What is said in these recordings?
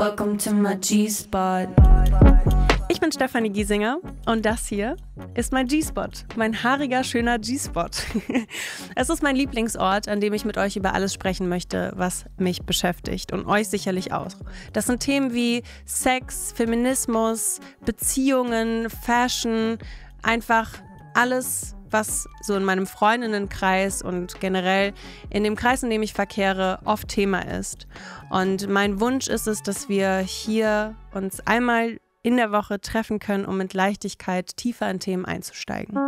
Welcome to my G-Spot. Ich bin Stefanie Giesinger und das hier ist mein G-Spot, mein haariger, schöner G-Spot. es ist mein Lieblingsort, an dem ich mit euch über alles sprechen möchte, was mich beschäftigt und euch sicherlich auch. Das sind Themen wie Sex, Feminismus, Beziehungen, Fashion, einfach alles, was so in meinem Freundinnenkreis und generell in dem Kreis, in dem ich verkehre, oft Thema ist. Und mein Wunsch ist es, dass wir hier uns einmal in der Woche treffen können, um mit Leichtigkeit tiefer in Themen einzusteigen.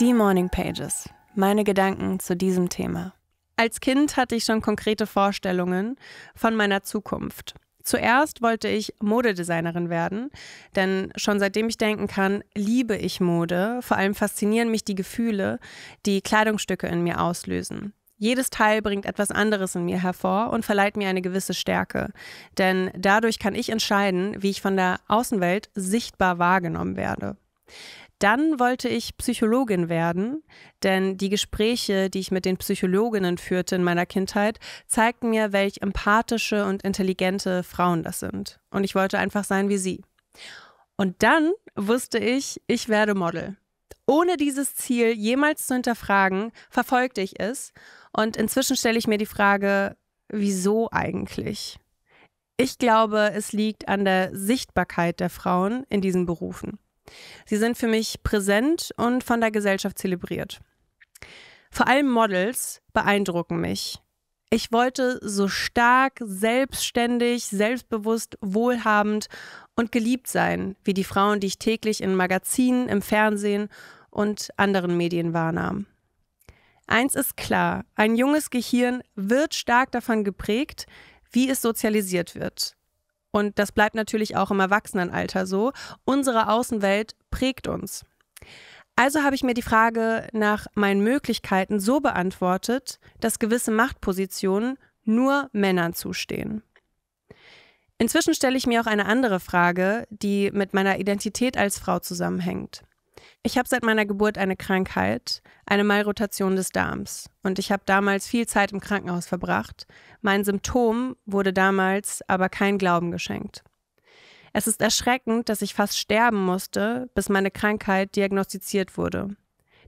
Die Morning Pages. Meine Gedanken zu diesem Thema. Als Kind hatte ich schon konkrete Vorstellungen von meiner Zukunft. Zuerst wollte ich Modedesignerin werden, denn schon seitdem ich denken kann, liebe ich Mode. Vor allem faszinieren mich die Gefühle, die Kleidungsstücke in mir auslösen. Jedes Teil bringt etwas anderes in mir hervor und verleiht mir eine gewisse Stärke, denn dadurch kann ich entscheiden, wie ich von der Außenwelt sichtbar wahrgenommen werde. Dann wollte ich Psychologin werden, denn die Gespräche, die ich mit den Psychologinnen führte in meiner Kindheit, zeigten mir, welch empathische und intelligente Frauen das sind. Und ich wollte einfach sein wie sie. Und dann wusste ich, ich werde Model. Ohne dieses Ziel jemals zu hinterfragen, verfolgte ich es. Und inzwischen stelle ich mir die Frage, wieso eigentlich? Ich glaube, es liegt an der Sichtbarkeit der Frauen in diesen Berufen. Sie sind für mich präsent und von der Gesellschaft zelebriert. Vor allem Models beeindrucken mich. Ich wollte so stark, selbstständig, selbstbewusst, wohlhabend und geliebt sein, wie die Frauen, die ich täglich in Magazinen, im Fernsehen und anderen Medien wahrnahm. Eins ist klar, ein junges Gehirn wird stark davon geprägt, wie es sozialisiert wird. Und das bleibt natürlich auch im Erwachsenenalter so. Unsere Außenwelt prägt uns. Also habe ich mir die Frage nach meinen Möglichkeiten so beantwortet, dass gewisse Machtpositionen nur Männern zustehen. Inzwischen stelle ich mir auch eine andere Frage, die mit meiner Identität als Frau zusammenhängt. Ich habe seit meiner Geburt eine Krankheit, eine Malrotation des Darms. Und ich habe damals viel Zeit im Krankenhaus verbracht. Mein Symptom wurde damals aber kein Glauben geschenkt. Es ist erschreckend, dass ich fast sterben musste, bis meine Krankheit diagnostiziert wurde.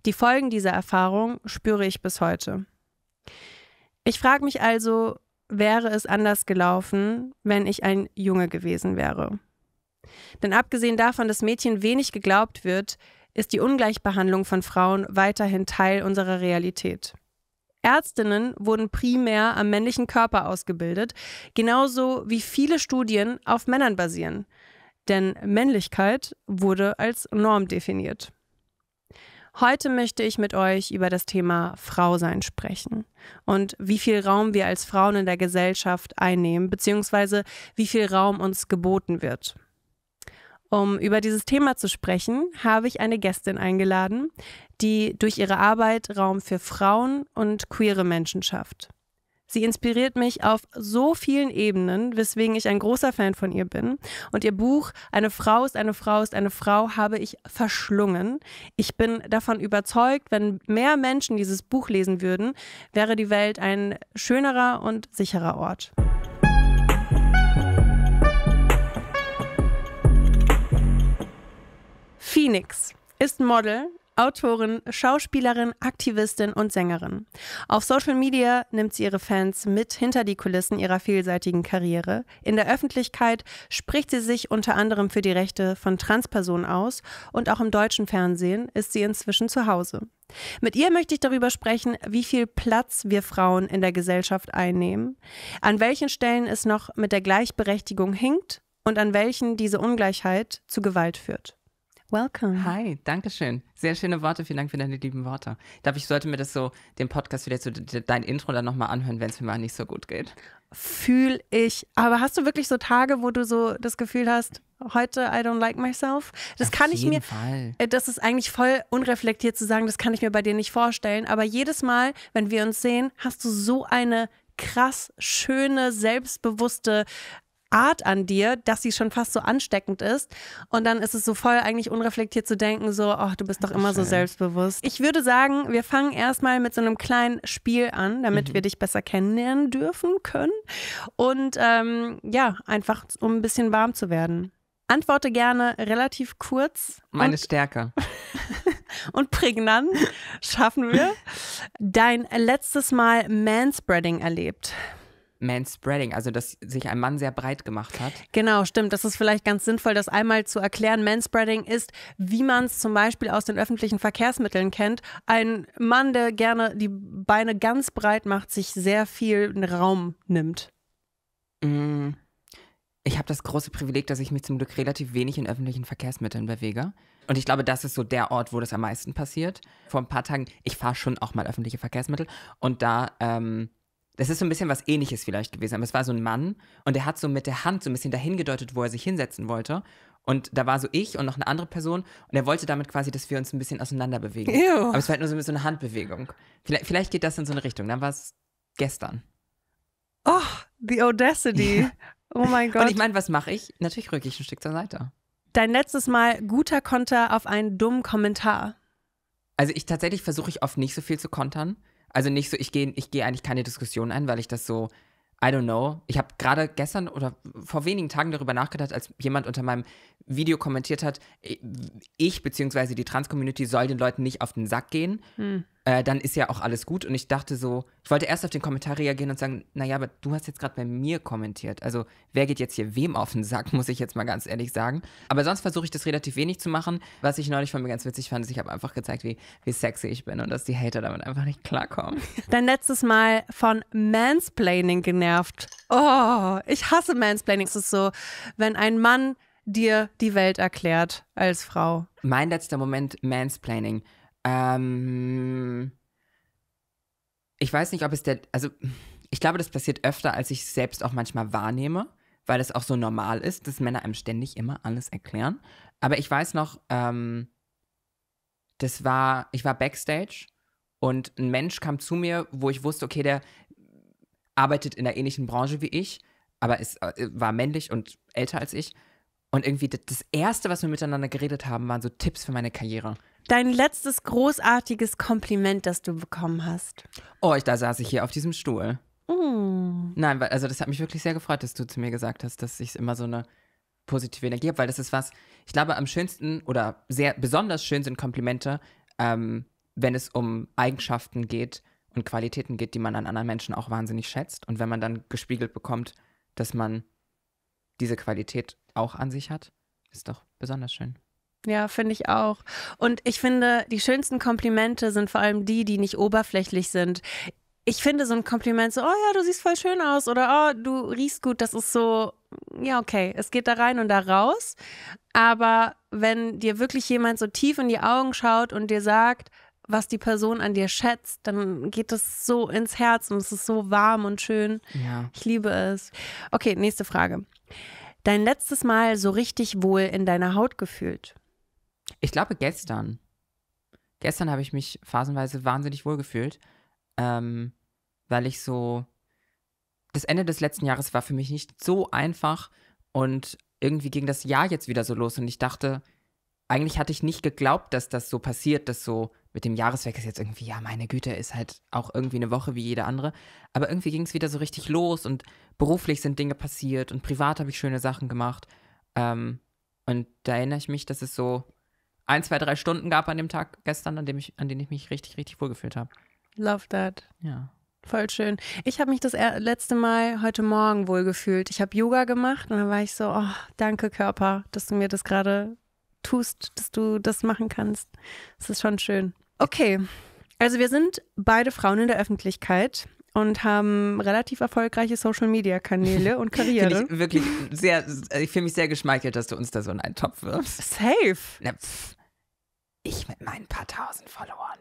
Die Folgen dieser Erfahrung spüre ich bis heute. Ich frage mich also, wäre es anders gelaufen, wenn ich ein Junge gewesen wäre? Denn abgesehen davon, dass Mädchen wenig geglaubt wird, ist die Ungleichbehandlung von Frauen weiterhin Teil unserer Realität. Ärztinnen wurden primär am männlichen Körper ausgebildet, genauso wie viele Studien auf Männern basieren. Denn Männlichkeit wurde als Norm definiert. Heute möchte ich mit euch über das Thema Frausein sprechen und wie viel Raum wir als Frauen in der Gesellschaft einnehmen, beziehungsweise wie viel Raum uns geboten wird. Um über dieses Thema zu sprechen, habe ich eine Gästin eingeladen, die durch ihre Arbeit Raum für Frauen und queere Menschen schafft. Sie inspiriert mich auf so vielen Ebenen, weswegen ich ein großer Fan von ihr bin. Und ihr Buch Eine Frau ist eine Frau ist eine Frau habe ich verschlungen. Ich bin davon überzeugt, wenn mehr Menschen dieses Buch lesen würden, wäre die Welt ein schönerer und sicherer Ort. Phoenix ist Model, Autorin, Schauspielerin, Aktivistin und Sängerin. Auf Social Media nimmt sie ihre Fans mit hinter die Kulissen ihrer vielseitigen Karriere. In der Öffentlichkeit spricht sie sich unter anderem für die Rechte von Transpersonen aus und auch im deutschen Fernsehen ist sie inzwischen zu Hause. Mit ihr möchte ich darüber sprechen, wie viel Platz wir Frauen in der Gesellschaft einnehmen, an welchen Stellen es noch mit der Gleichberechtigung hinkt und an welchen diese Ungleichheit zu Gewalt führt. Welcome. Hi, danke schön. Sehr schöne Worte. Vielen Dank für deine lieben Worte. Darf ich, sollte mir das so, den Podcast wieder so, dein Intro dann nochmal anhören, wenn es mir mal nicht so gut geht? Fühl ich. Aber hast du wirklich so Tage, wo du so das Gefühl hast, heute I don't like myself? Das Auf kann ich mir. Fall. Äh, das ist eigentlich voll unreflektiert zu sagen, das kann ich mir bei dir nicht vorstellen. Aber jedes Mal, wenn wir uns sehen, hast du so eine krass schöne, selbstbewusste Art an dir, dass sie schon fast so ansteckend ist. Und dann ist es so voll eigentlich unreflektiert zu denken, so, ach, du bist doch immer so selbstbewusst. Ich würde sagen, wir fangen erstmal mit so einem kleinen Spiel an, damit mhm. wir dich besser kennenlernen dürfen können. Und ähm, ja, einfach um ein bisschen warm zu werden. Antworte gerne relativ kurz. Meine Stärke. und prägnant schaffen wir. Dein letztes Mal Manspreading erlebt. Manspreading, also dass sich ein Mann sehr breit gemacht hat. Genau, stimmt. Das ist vielleicht ganz sinnvoll, das einmal zu erklären. Manspreading ist, wie man es zum Beispiel aus den öffentlichen Verkehrsmitteln kennt, ein Mann, der gerne die Beine ganz breit macht, sich sehr viel Raum nimmt. Mm. Ich habe das große Privileg, dass ich mich zum Glück relativ wenig in öffentlichen Verkehrsmitteln bewege. Und ich glaube, das ist so der Ort, wo das am meisten passiert. Vor ein paar Tagen, ich fahre schon auch mal öffentliche Verkehrsmittel und da ähm, das ist so ein bisschen was ähnliches vielleicht gewesen, aber es war so ein Mann und der hat so mit der Hand so ein bisschen dahin gedeutet, wo er sich hinsetzen wollte. Und da war so ich und noch eine andere Person und er wollte damit quasi, dass wir uns ein bisschen auseinander bewegen. Aber es war halt nur so, so eine Handbewegung. Vielleicht, vielleicht geht das in so eine Richtung. Dann war es gestern. Oh, the audacity. Ja. Oh mein Gott. Und ich meine, was mache ich? Natürlich rücke ich ein Stück zur Seite. Dein letztes Mal guter Konter auf einen dummen Kommentar. Also ich tatsächlich versuche ich oft nicht so viel zu kontern. Also nicht so, ich gehe ich geh eigentlich keine Diskussion ein, weil ich das so, I don't know. Ich habe gerade gestern oder vor wenigen Tagen darüber nachgedacht, als jemand unter meinem Video kommentiert hat, ich bzw. die Trans-Community soll den Leuten nicht auf den Sack gehen. Hm äh, dann ist ja auch alles gut. Und ich dachte so, ich wollte erst auf den Kommentar reagieren und sagen, naja, aber du hast jetzt gerade bei mir kommentiert. Also wer geht jetzt hier wem auf den Sack, muss ich jetzt mal ganz ehrlich sagen. Aber sonst versuche ich das relativ wenig zu machen. Was ich neulich von mir ganz witzig fand, ist, ich habe einfach gezeigt, wie, wie sexy ich bin und dass die Hater damit einfach nicht klarkommen. Dein letztes Mal von Mansplaining genervt. Oh, ich hasse Mansplaining. Es ist so, wenn ein Mann dir die Welt erklärt als Frau. Mein letzter Moment Mansplaining ähm, ich weiß nicht, ob es der, also ich glaube, das passiert öfter, als ich selbst auch manchmal wahrnehme, weil es auch so normal ist, dass Männer einem ständig immer alles erklären. Aber ich weiß noch, ähm, das war, ich war backstage und ein Mensch kam zu mir, wo ich wusste, okay, der arbeitet in einer ähnlichen Branche wie ich, aber es äh, war männlich und älter als ich. Und irgendwie das Erste, was wir miteinander geredet haben, waren so Tipps für meine Karriere dein letztes großartiges Kompliment, das du bekommen hast? Oh, ich, da saß ich hier auf diesem Stuhl. Mm. Nein, also das hat mich wirklich sehr gefreut, dass du zu mir gesagt hast, dass ich immer so eine positive Energie habe, weil das ist was, ich glaube, am schönsten oder sehr besonders schön sind Komplimente, ähm, wenn es um Eigenschaften geht und Qualitäten geht, die man an anderen Menschen auch wahnsinnig schätzt. Und wenn man dann gespiegelt bekommt, dass man diese Qualität auch an sich hat, ist doch besonders schön. Ja, finde ich auch. Und ich finde, die schönsten Komplimente sind vor allem die, die nicht oberflächlich sind. Ich finde so ein Kompliment so, oh ja, du siehst voll schön aus oder oh, du riechst gut, das ist so, ja, okay, es geht da rein und da raus. Aber wenn dir wirklich jemand so tief in die Augen schaut und dir sagt, was die Person an dir schätzt, dann geht es so ins Herz und es ist so warm und schön. Ja. Ich liebe es. Okay, nächste Frage. Dein letztes Mal so richtig wohl in deiner Haut gefühlt? Ich glaube gestern. Gestern habe ich mich phasenweise wahnsinnig wohl gefühlt, ähm, weil ich so. Das Ende des letzten Jahres war für mich nicht so einfach und irgendwie ging das Jahr jetzt wieder so los und ich dachte, eigentlich hatte ich nicht geglaubt, dass das so passiert, dass so mit dem Jahreswechsel jetzt irgendwie, ja, meine Güte, ist halt auch irgendwie eine Woche wie jede andere. Aber irgendwie ging es wieder so richtig los und beruflich sind Dinge passiert und privat habe ich schöne Sachen gemacht. Ähm, und da erinnere ich mich, dass es so ein, zwei, drei Stunden gab an dem Tag gestern, an dem ich, an denen ich mich richtig, richtig wohlgefühlt habe. Love that. Ja. Voll schön. Ich habe mich das letzte Mal heute Morgen wohlgefühlt. Ich habe Yoga gemacht und dann war ich so, oh, danke Körper, dass du mir das gerade tust, dass du das machen kannst. Das ist schon schön. Okay, also wir sind beide Frauen in der Öffentlichkeit und haben relativ erfolgreiche Social Media Kanäle und Karriere. Finde ich wirklich sehr, ich fühle mich sehr geschmeichelt, dass du uns da so in einen Topf wirfst. Safe. Na, pff, ich mit meinen paar tausend Followern.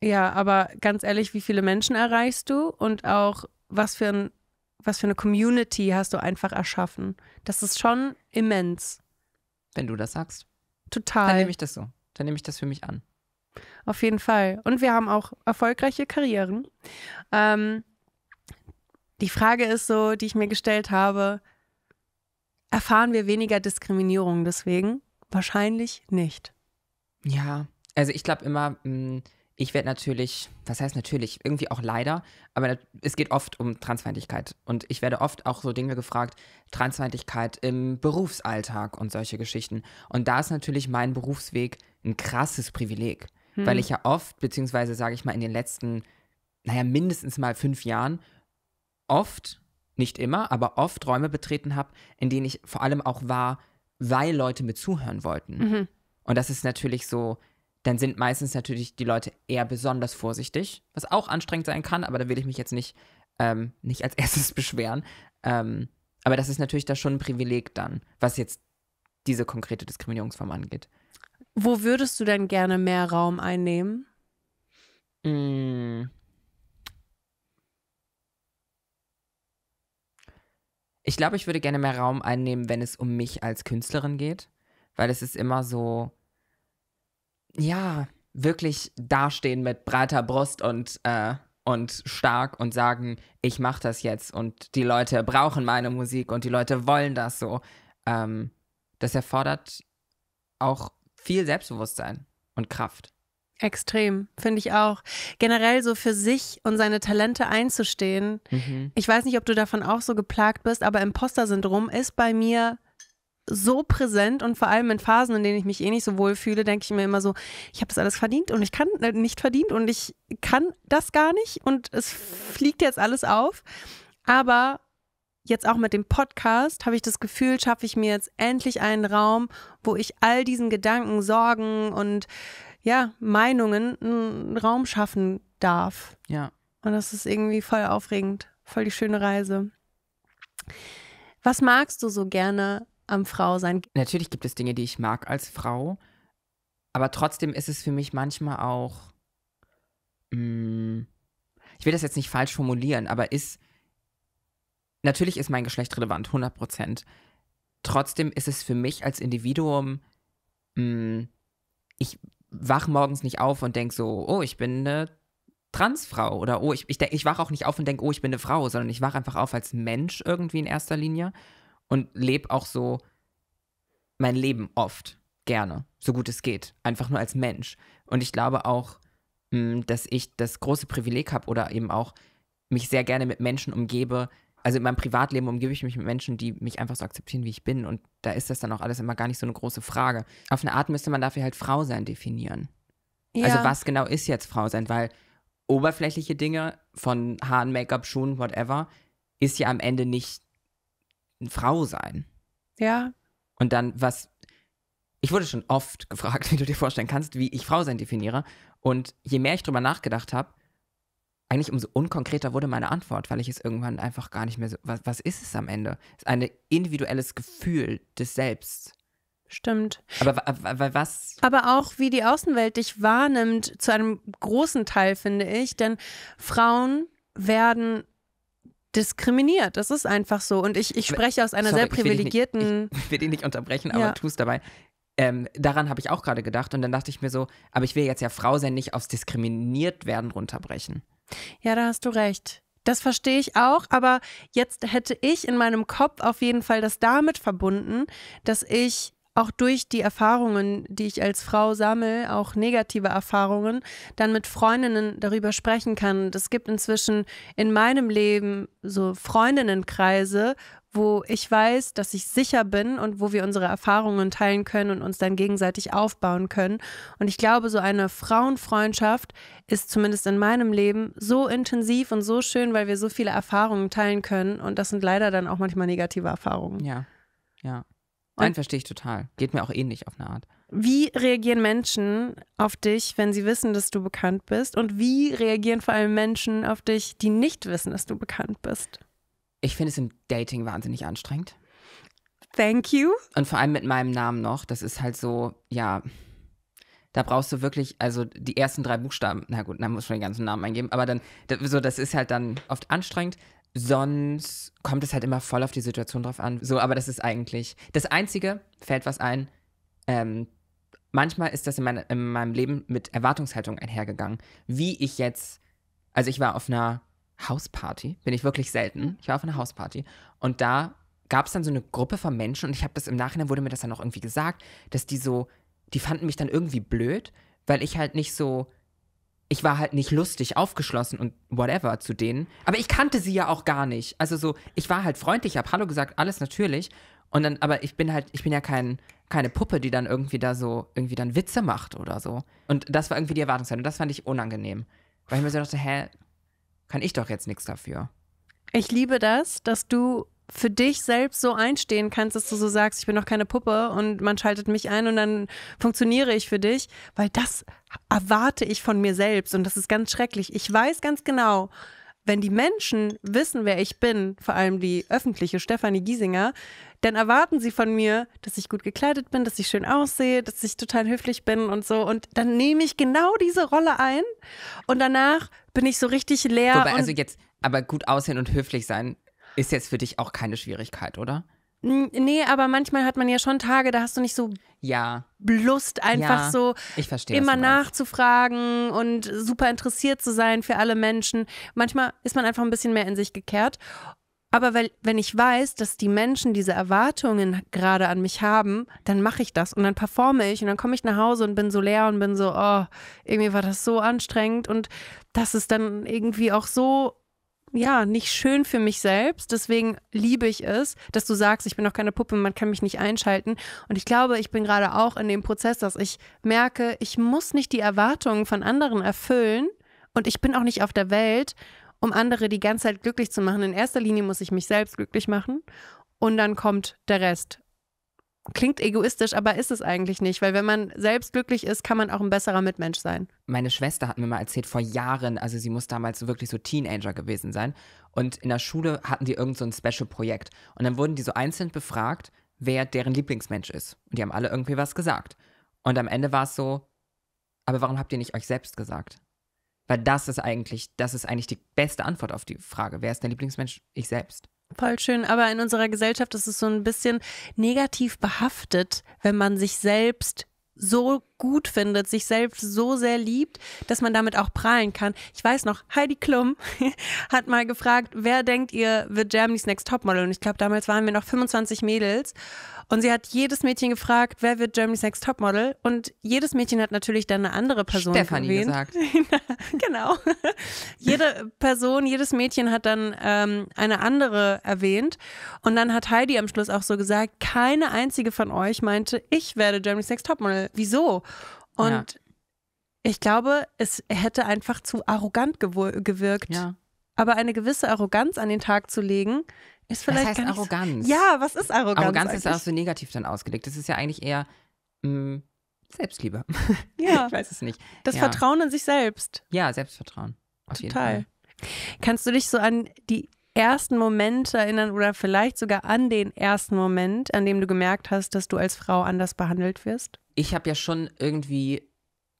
Ja, aber ganz ehrlich, wie viele Menschen erreichst du und auch was für, ein, was für eine Community hast du einfach erschaffen? Das ist schon immens. Wenn du das sagst. Total. Dann nehme ich das so. Dann nehme ich das für mich an. Auf jeden Fall. Und wir haben auch erfolgreiche Karrieren. Ähm, die Frage ist so, die ich mir gestellt habe, erfahren wir weniger Diskriminierung deswegen? Wahrscheinlich nicht. Ja, also ich glaube immer, hm, ich werde natürlich, was heißt natürlich, irgendwie auch leider, aber es geht oft um Transfeindlichkeit. Und ich werde oft auch so Dinge gefragt, Transfeindlichkeit im Berufsalltag und solche Geschichten. Und da ist natürlich mein Berufsweg ein krasses Privileg, hm. weil ich ja oft, beziehungsweise sage ich mal in den letzten, naja, mindestens mal fünf Jahren, oft, nicht immer, aber oft Räume betreten habe, in denen ich vor allem auch war, weil Leute mir zuhören wollten. Mhm und das ist natürlich so, dann sind meistens natürlich die Leute eher besonders vorsichtig, was auch anstrengend sein kann, aber da will ich mich jetzt nicht, ähm, nicht als erstes beschweren. Ähm, aber das ist natürlich da schon ein Privileg dann, was jetzt diese konkrete Diskriminierungsform angeht. Wo würdest du denn gerne mehr Raum einnehmen? Mm. Ich glaube, ich würde gerne mehr Raum einnehmen, wenn es um mich als Künstlerin geht, weil es ist immer so, ja, wirklich dastehen mit breiter Brust und, äh, und stark und sagen, ich mache das jetzt und die Leute brauchen meine Musik und die Leute wollen das so. Ähm, das erfordert auch viel Selbstbewusstsein und Kraft. Extrem, finde ich auch. Generell so für sich und seine Talente einzustehen. Mhm. Ich weiß nicht, ob du davon auch so geplagt bist, aber Imposter-Syndrom ist bei mir so präsent und vor allem in Phasen, in denen ich mich eh nicht so wohl fühle, denke ich mir immer so, ich habe das alles verdient und ich kann äh, nicht verdient und ich kann das gar nicht und es fliegt jetzt alles auf. Aber jetzt auch mit dem Podcast habe ich das Gefühl, schaffe ich mir jetzt endlich einen Raum, wo ich all diesen Gedanken, Sorgen und ja, Meinungen einen Raum schaffen darf. Ja. Und das ist irgendwie voll aufregend, voll die schöne Reise. Was magst du so gerne am Frausein. Natürlich gibt es Dinge, die ich mag als Frau, aber trotzdem ist es für mich manchmal auch, mh, mm, ich will das jetzt nicht falsch formulieren, aber ist, natürlich ist mein Geschlecht relevant, 100 Prozent. Trotzdem ist es für mich als Individuum, mh, mm, ich wach morgens nicht auf und denke so, oh, ich bin eine Transfrau oder oh, ich, ich, ich wache auch nicht auf und denke, oh, ich bin eine Frau, sondern ich wache einfach auf als Mensch irgendwie in erster Linie und lebe auch so mein Leben oft gerne, so gut es geht, einfach nur als Mensch. Und ich glaube auch, mm, dass ich das große Privileg habe oder eben auch mich sehr gerne mit Menschen umgebe. Also in meinem Privatleben umgebe ich mich mit Menschen, die mich einfach so akzeptieren, wie ich bin. Und da ist das dann auch alles immer gar nicht so eine große Frage. Auf eine Art müsste man dafür halt Frau sein definieren. Also ja. Also was genau ist jetzt Frau sein? Weil oberflächliche Dinge von Haaren, Make-up, Schuhen, whatever, ist ja am Ende nicht eine Frau sein. Ja. Und dann, was. Ich wurde schon oft gefragt, wie du dir vorstellen kannst, wie ich Frau sein definiere. Und je mehr ich drüber nachgedacht habe, eigentlich umso unkonkreter wurde meine Antwort, weil ich es irgendwann einfach gar nicht mehr so. Was, was ist es am Ende? Es ist ein individuelles Gefühl des Selbst. Stimmt. Aber, aber, aber, was? Aber auch wie die Außenwelt dich wahrnimmt, zu einem großen Teil finde ich, denn Frauen werden diskriminiert. Das ist einfach so. Und ich, ich spreche aus einer Sorry, sehr privilegierten. Ich will, nicht, ich will dich nicht, unterbrechen, aber ja. tu es dabei. Ähm, daran habe ich auch gerade gedacht und dann dachte ich mir so, aber ich will jetzt ja Frau sein, nicht aufs diskriminiert werden runterbrechen. Ja, da hast du recht. Das verstehe ich auch, aber jetzt hätte ich in meinem Kopf auf jeden Fall das damit verbunden, dass ich auch durch die Erfahrungen, die ich als Frau sammle, auch negative Erfahrungen, dann mit Freundinnen darüber sprechen kann. Es gibt inzwischen in meinem Leben so Freundinnenkreise, wo ich weiß, dass ich sicher bin und wo wir unsere Erfahrungen teilen können und uns dann gegenseitig aufbauen können. Und ich glaube, so eine Frauenfreundschaft ist zumindest in meinem Leben so intensiv und so schön, weil wir so viele Erfahrungen teilen können. Und das sind leider dann auch manchmal negative Erfahrungen. Ja, ja. Nein, verstehe ich total. Geht mir auch ähnlich auf eine Art. Wie reagieren Menschen auf dich, wenn sie wissen, dass du bekannt bist? Und wie reagieren vor allem Menschen auf dich, die nicht wissen, dass du bekannt bist? Ich finde es im Dating wahnsinnig anstrengend. Thank you. Und vor allem mit meinem Namen noch. Das ist halt so, ja, da brauchst du wirklich, also die ersten drei Buchstaben, na gut, dann muss man den ganzen Namen eingeben, aber dann, so, das ist halt dann oft anstrengend. Sonst kommt es halt immer voll auf die Situation drauf an. So, aber das ist eigentlich das Einzige, fällt was ein. Ähm, manchmal ist das in, meine, in meinem Leben mit Erwartungshaltung einhergegangen. Wie ich jetzt, also ich war auf einer Hausparty, bin ich wirklich selten. Mhm. Ich war auf einer Hausparty und da gab es dann so eine Gruppe von Menschen und ich habe das im Nachhinein wurde mir das dann auch irgendwie gesagt, dass die so, die fanden mich dann irgendwie blöd, weil ich halt nicht so ich war halt nicht lustig, aufgeschlossen und whatever zu denen. Aber ich kannte sie ja auch gar nicht. Also so, ich war halt freundlich, hab Hallo gesagt, alles natürlich. Und dann, aber ich bin halt, ich bin ja kein, keine Puppe, die dann irgendwie da so, irgendwie dann Witze macht oder so. Und das war irgendwie die Erwartungshaltung. Das fand ich unangenehm. Weil ich mir so dachte, hä, kann ich doch jetzt nichts dafür. Ich liebe das, dass du für dich selbst so einstehen kannst, dass du so sagst, ich bin noch keine Puppe und man schaltet mich ein und dann funktioniere ich für dich, weil das erwarte ich von mir selbst und das ist ganz schrecklich. Ich weiß ganz genau, wenn die Menschen wissen, wer ich bin, vor allem die öffentliche Stefanie Giesinger, dann erwarten sie von mir, dass ich gut gekleidet bin, dass ich schön aussehe, dass ich total höflich bin und so. Und dann nehme ich genau diese Rolle ein und danach bin ich so richtig leer. Wobei, also jetzt, aber gut aussehen und höflich sein ist jetzt für dich auch keine Schwierigkeit, oder? Nee, aber manchmal hat man ja schon Tage, da hast du nicht so ja. Lust, einfach ja, so verstehe, immer nachzufragen und super interessiert zu sein für alle Menschen. Manchmal ist man einfach ein bisschen mehr in sich gekehrt. Aber weil, wenn ich weiß, dass die Menschen diese Erwartungen gerade an mich haben, dann mache ich das und dann performe ich und dann komme ich nach Hause und bin so leer und bin so, oh, irgendwie war das so anstrengend und das ist dann irgendwie auch so ja, nicht schön für mich selbst. Deswegen liebe ich es, dass du sagst, ich bin noch keine Puppe, man kann mich nicht einschalten. Und ich glaube, ich bin gerade auch in dem Prozess, dass ich merke, ich muss nicht die Erwartungen von anderen erfüllen und ich bin auch nicht auf der Welt, um andere die ganze Zeit glücklich zu machen. In erster Linie muss ich mich selbst glücklich machen und dann kommt der Rest. Klingt egoistisch, aber ist es eigentlich nicht, weil wenn man selbst glücklich ist, kann man auch ein besserer Mitmensch sein. Meine Schwester hat mir mal erzählt, vor Jahren, also sie muss damals wirklich so Teenager gewesen sein. Und in der Schule hatten die irgend so ein Special-Projekt. Und dann wurden die so einzeln befragt, wer deren Lieblingsmensch ist. Und die haben alle irgendwie was gesagt. Und am Ende war es so, aber warum habt ihr nicht euch selbst gesagt? Weil das ist eigentlich, das ist eigentlich die beste Antwort auf die Frage, wer ist dein Lieblingsmensch? Ich selbst. Voll schön, aber in unserer Gesellschaft ist es so ein bisschen negativ behaftet, wenn man sich selbst so gut findet, sich selbst so sehr liebt, dass man damit auch prahlen kann. Ich weiß noch, Heidi Klum hat mal gefragt, wer denkt ihr wird Germany's Next Topmodel? Und ich glaube, damals waren wir noch 25 Mädels. Und sie hat jedes Mädchen gefragt, wer wird Germany's Next Topmodel? Und jedes Mädchen hat natürlich dann eine andere Person Stefanie erwähnt. gesagt. genau. Jede Person, jedes Mädchen hat dann ähm, eine andere erwähnt. Und dann hat Heidi am Schluss auch so gesagt, keine einzige von euch meinte, ich werde Germany's Next Topmodel. Wieso? Und ja. ich glaube, es hätte einfach zu arrogant gewirkt. Ja. Aber eine gewisse Arroganz an den Tag zu legen, ist vielleicht. Was heißt gar nicht Arroganz? So, ja, was ist Arroganz? Arroganz eigentlich? ist auch so negativ dann ausgelegt. Das ist ja eigentlich eher mh, mm, Selbstliebe. Ja. ich weiß es nicht. Das ja. Vertrauen in sich selbst. Ja, Selbstvertrauen. Auf Total. Kannst du dich so an die ersten Momente erinnern oder vielleicht sogar an den ersten Moment, an dem du gemerkt hast, dass du als Frau anders behandelt wirst? ich habe ja schon irgendwie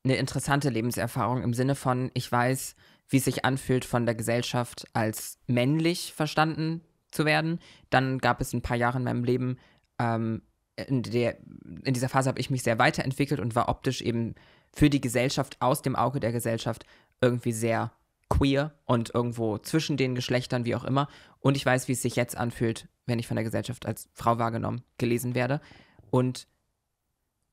eine interessante Lebenserfahrung im Sinne von, ich weiß, wie es sich anfühlt, von der Gesellschaft als männlich verstanden zu werden. Dann gab es ein paar Jahre in meinem Leben, ähm, in, der, in dieser Phase habe ich mich sehr weiterentwickelt und war optisch eben für die Gesellschaft, aus dem Auge der Gesellschaft, irgendwie sehr queer und irgendwo zwischen den Geschlechtern, wie auch immer. Und ich weiß, wie es sich jetzt anfühlt, wenn ich von der Gesellschaft als Frau wahrgenommen gelesen werde. Und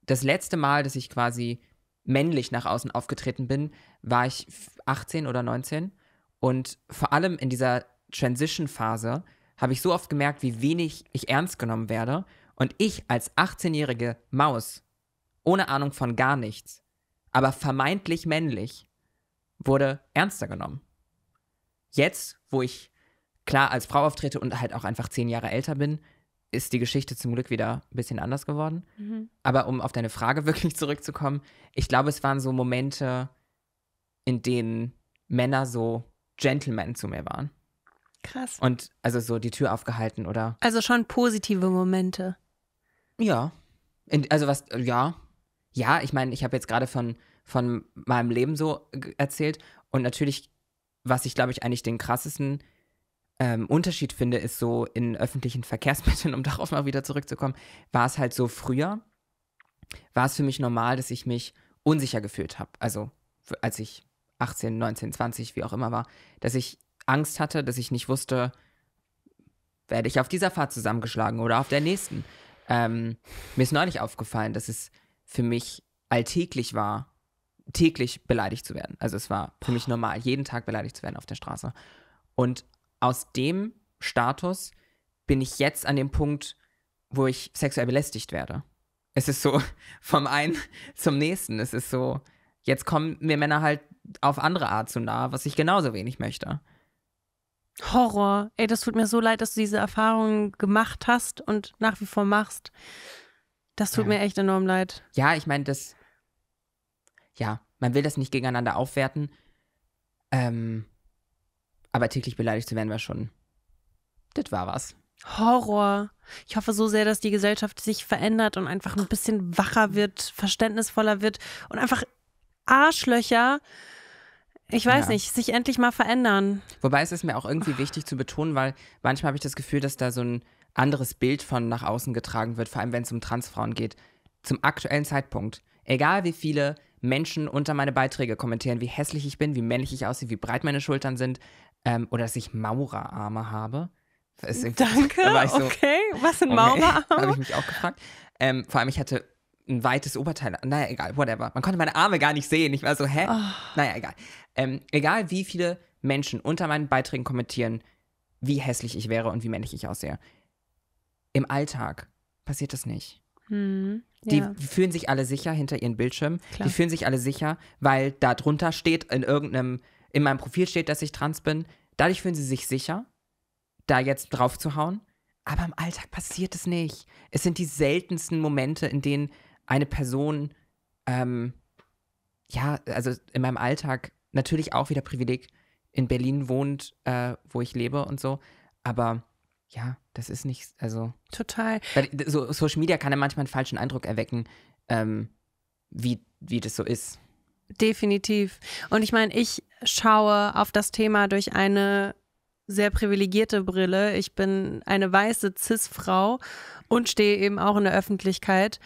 das letzte Mal, dass ich quasi männlich nach außen aufgetreten bin, war ich 18 oder 19. Und vor allem in dieser Transition-Phase habe ich so oft gemerkt, wie wenig ich ernst genommen werde. Und ich als 18-jährige Maus, ohne Ahnung von gar nichts, aber vermeintlich männlich, wurde ernster genommen. Jetzt, wo ich klar als Frau auftrete und halt auch einfach zehn Jahre älter bin, ist die Geschichte zum Glück wieder ein bisschen anders geworden. Mhm. Aber um auf deine Frage wirklich zurückzukommen, ich glaube, es waren so Momente, in denen Männer so Gentlemen zu mir waren. Krass. Und also so die Tür aufgehalten oder. Also schon positive Momente. Ja. In, also was, ja. Ja, ich meine, ich habe jetzt gerade von, von meinem Leben so erzählt. Und natürlich, was ich glaube ich eigentlich den krassesten ähm, Unterschied finde, ist so in öffentlichen Verkehrsmitteln, um darauf mal wieder zurückzukommen, war es halt so früher, war es für mich normal, dass ich mich unsicher gefühlt habe. Also als ich 18, 19, 20, wie auch immer war, dass ich Angst hatte, dass ich nicht wusste, werde ich auf dieser Fahrt zusammengeschlagen oder auf der nächsten. Ähm, mir ist neulich aufgefallen, dass es für mich alltäglich war, täglich beleidigt zu werden. Also es war für mich normal, jeden Tag beleidigt zu werden auf der Straße. Und aus dem Status bin ich jetzt an dem Punkt, wo ich sexuell belästigt werde. Es ist so vom einen zum nächsten. Es ist so, jetzt kommen mir Männer halt auf andere Art zu nah, was ich genauso wenig möchte. Horror. Ey, das tut mir so leid, dass du diese Erfahrungen gemacht hast und nach wie vor machst. Das tut ja. mir echt enorm leid. Ja, ich meine, das. Ja, man will das nicht gegeneinander aufwerten. Ähm, aber täglich beleidigt zu werden war schon. Das war was. Horror. Ich hoffe so sehr, dass die Gesellschaft sich verändert und einfach ein bisschen wacher wird, verständnisvoller wird und einfach Arschlöcher, ich weiß ja. nicht, sich endlich mal verändern. Wobei es ist mir auch irgendwie wichtig zu betonen, weil manchmal habe ich das Gefühl, dass da so ein anderes Bild von nach außen getragen wird, vor allem wenn es um Transfrauen geht. Zum aktuellen Zeitpunkt, egal wie viele Menschen unter meine Beiträge kommentieren, wie hässlich ich bin, wie männlich ich aussehe, wie breit meine Schultern sind, ähm, oder dass ich Maurerarme habe. Danke, so, okay. Was sind okay. Oh Maurerarme? habe ich mich auch gefragt. Ähm, vor allem, ich hatte ein weites Oberteil. Naja, egal, whatever. Man konnte meine Arme gar nicht sehen. Ich war so, hä? Oh. Naja, egal. Ähm, egal, wie viele Menschen unter meinen Beiträgen kommentieren, wie hässlich ich wäre und wie männlich ich aussehe. Im Alltag passiert das nicht. Hm, die ja. fühlen sich alle sicher hinter ihren Bildschirmen. Klar. Die fühlen sich alle sicher, weil da drunter steht in irgendeinem in meinem Profil steht, dass ich trans bin. Dadurch fühlen sie sich sicher, da jetzt drauf zu hauen. Aber im Alltag passiert es nicht. Es sind die seltensten Momente, in denen eine Person, ähm, ja, also in meinem Alltag natürlich auch wieder Privileg in Berlin wohnt, äh, wo ich lebe und so. Aber ja, das ist nicht, also. Total. So, Social Media kann ja manchmal einen falschen Eindruck erwecken, ähm, wie, wie das so ist. Definitiv. Und ich meine, ich schaue auf das Thema durch eine sehr privilegierte Brille. Ich bin eine weiße CIS-Frau und stehe eben auch in der Öffentlichkeit.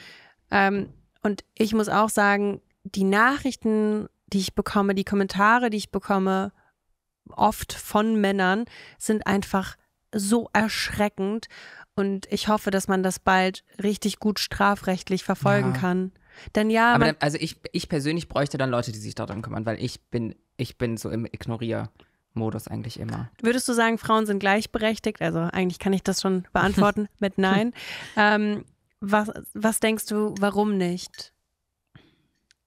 Ähm, und ich muss auch sagen, die Nachrichten, die ich bekomme, die Kommentare, die ich bekomme, oft von Männern, sind einfach so erschreckend. Und ich hoffe, dass man das bald richtig gut strafrechtlich verfolgen ja. kann. Dann ja. Aber dann, also ich, ich persönlich bräuchte dann Leute, die sich darum kümmern, weil ich bin, ich bin so im Ignoriermodus eigentlich immer. Würdest du sagen, Frauen sind gleichberechtigt? Also eigentlich kann ich das schon beantworten mit Nein. Ähm, was, was denkst du, warum nicht?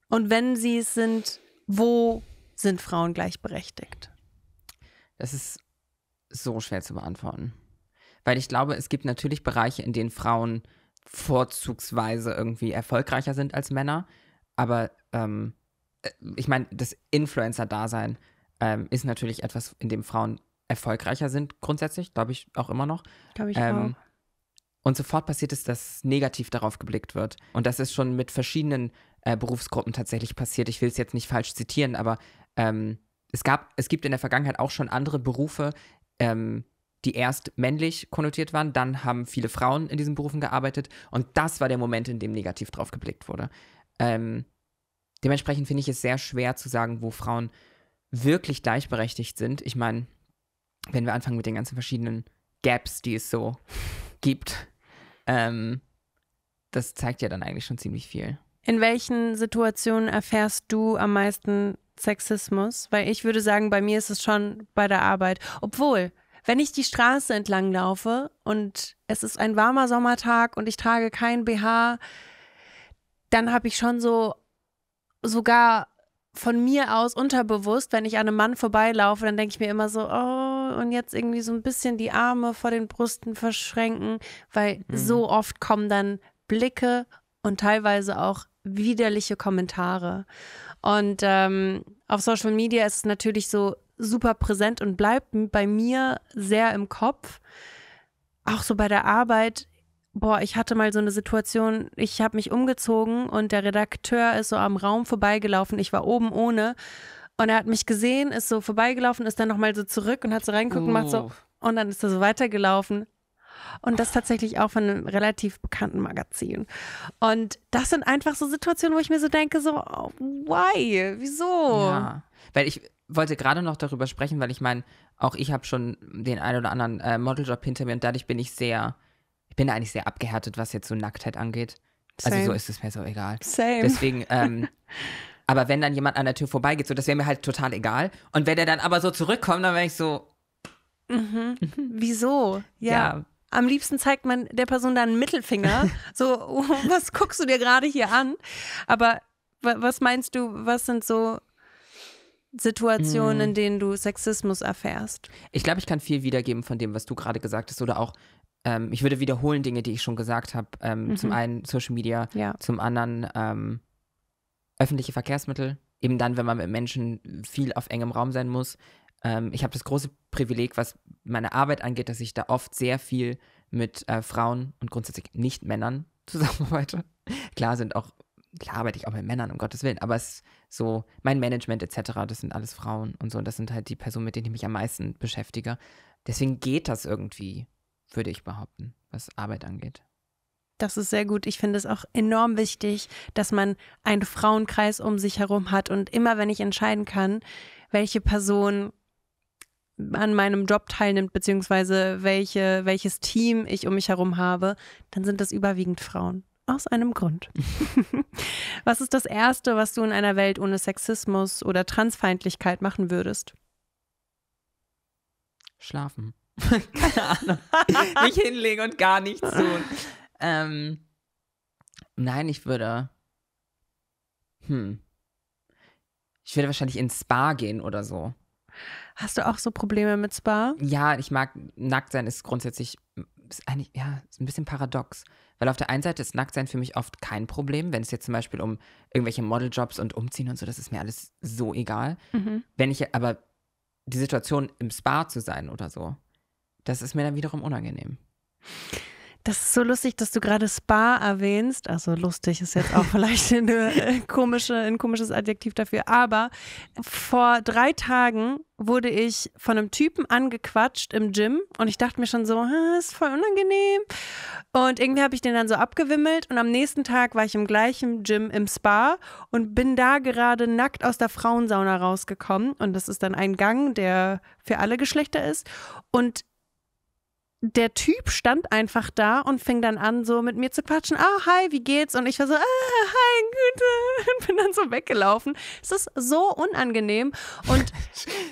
Und wenn sie es sind, wo sind Frauen gleichberechtigt? Das ist so schwer zu beantworten. Weil ich glaube, es gibt natürlich Bereiche, in denen Frauen vorzugsweise irgendwie erfolgreicher sind als Männer. Aber ähm, äh, ich meine, das Influencer-Dasein ähm, ist natürlich etwas, in dem Frauen erfolgreicher sind, grundsätzlich, glaube ich auch immer noch. Glaube ich ähm, auch. Und sofort passiert es, dass negativ darauf geblickt wird. Und das ist schon mit verschiedenen äh, Berufsgruppen tatsächlich passiert. Ich will es jetzt nicht falsch zitieren, aber ähm, es, gab, es gibt in der Vergangenheit auch schon andere Berufe, ähm, die erst männlich konnotiert waren, dann haben viele Frauen in diesen Berufen gearbeitet und das war der Moment, in dem negativ drauf geblickt wurde. Ähm, dementsprechend finde ich es sehr schwer zu sagen, wo Frauen wirklich gleichberechtigt sind. Ich meine, wenn wir anfangen mit den ganzen verschiedenen Gaps, die es so gibt, ähm, das zeigt ja dann eigentlich schon ziemlich viel. In welchen Situationen erfährst du am meisten Sexismus? Weil ich würde sagen, bei mir ist es schon bei der Arbeit. Obwohl, wenn ich die Straße entlang laufe und es ist ein warmer Sommertag und ich trage kein BH, dann habe ich schon so sogar von mir aus unterbewusst, wenn ich an einem Mann vorbeilaufe, dann denke ich mir immer so, oh, und jetzt irgendwie so ein bisschen die Arme vor den Brüsten verschränken, weil mhm. so oft kommen dann Blicke und teilweise auch widerliche Kommentare. Und ähm, auf Social Media ist es natürlich so, super präsent und bleibt bei mir sehr im Kopf. Auch so bei der Arbeit. Boah, ich hatte mal so eine Situation, ich habe mich umgezogen und der Redakteur ist so am Raum vorbeigelaufen. Ich war oben ohne und er hat mich gesehen, ist so vorbeigelaufen, ist dann nochmal so zurück und hat so reingucken und macht so. Oh. Und dann ist er so weitergelaufen. Und das tatsächlich auch von einem relativ bekannten Magazin. Und das sind einfach so Situationen, wo ich mir so denke, so, oh, why? Wieso? Ja. Weil ich, wollte gerade noch darüber sprechen, weil ich meine, auch ich habe schon den einen oder anderen äh, Modeljob hinter mir und dadurch bin ich sehr, ich bin eigentlich sehr abgehärtet, was jetzt so Nacktheit angeht. Same. Also so ist es mir so egal. Same. Deswegen, ähm, aber wenn dann jemand an der Tür vorbeigeht, so das wäre mir halt total egal. Und wenn er dann aber so zurückkommt, dann wäre ich so. Mhm. Wieso? ja. ja am liebsten zeigt man der Person dann einen Mittelfinger. So, was guckst du dir gerade hier an? Aber was meinst du, was sind so Situationen, mm. in mhm. denen du Sexismus erfährst. Ich glaube, ich kann viel wiedergeben von dem, was du gerade gesagt hast oder auch ähm, ich würde wiederholen Dinge, die ich schon gesagt habe. Ähm, mhm. Zum einen Social Media, ja. zum anderen ähm, öffentliche Verkehrsmittel. Eben dann, wenn man mit Menschen viel auf engem Raum sein muss. Ähm, ich habe das große Privileg, was meine Arbeit angeht, dass ich da oft sehr viel mit äh, Frauen und grundsätzlich nicht Männern zusammenarbeite. Klar sind auch, klar arbeite ich auch mit Männern, um Gottes Willen, aber es so mein Management etc., das sind alles Frauen und so, Und das sind halt die Personen, mit denen ich mich am meisten beschäftige. Deswegen geht das irgendwie, würde ich behaupten, was Arbeit angeht. Das ist sehr gut. Ich finde es auch enorm wichtig, dass man einen Frauenkreis um sich herum hat und immer, wenn ich entscheiden kann, welche Person an meinem Job teilnimmt, beziehungsweise welche, welches Team ich um mich herum habe, dann sind das überwiegend Frauen. Aus einem Grund. was ist das Erste, was du in einer Welt ohne Sexismus oder Transfeindlichkeit machen würdest? Schlafen. Keine Ahnung. Mich hinlegen und gar nichts tun. Ähm, nein, ich würde. Hm. Ich würde wahrscheinlich ins Spa gehen oder so. Hast du auch so Probleme mit Spa? Ja, ich mag nackt sein, ist grundsätzlich ist eigentlich, ja, ist ein bisschen paradox. Weil auf der einen Seite ist Nacktsein für mich oft kein Problem, wenn es jetzt zum Beispiel um irgendwelche Modeljobs und Umziehen und so, das ist mir alles so egal. Mhm. Wenn ich aber die Situation im Spa zu sein oder so, das ist mir dann wiederum unangenehm. Das ist so lustig, dass du gerade Spa erwähnst. Also lustig ist jetzt auch vielleicht eine äh, komische, ein komisches Adjektiv dafür. Aber vor drei Tagen wurde ich von einem Typen angequatscht im Gym und ich dachte mir schon so, ist voll unangenehm. Und irgendwie habe ich den dann so abgewimmelt und am nächsten Tag war ich im gleichen Gym im Spa und bin da gerade nackt aus der Frauensauna rausgekommen und das ist dann ein Gang, der für alle Geschlechter ist und der Typ stand einfach da und fing dann an, so mit mir zu quatschen. Ah, oh, hi, wie geht's? Und ich war so, ah, hi, Güte. Und bin dann so weggelaufen. Es ist so unangenehm. Und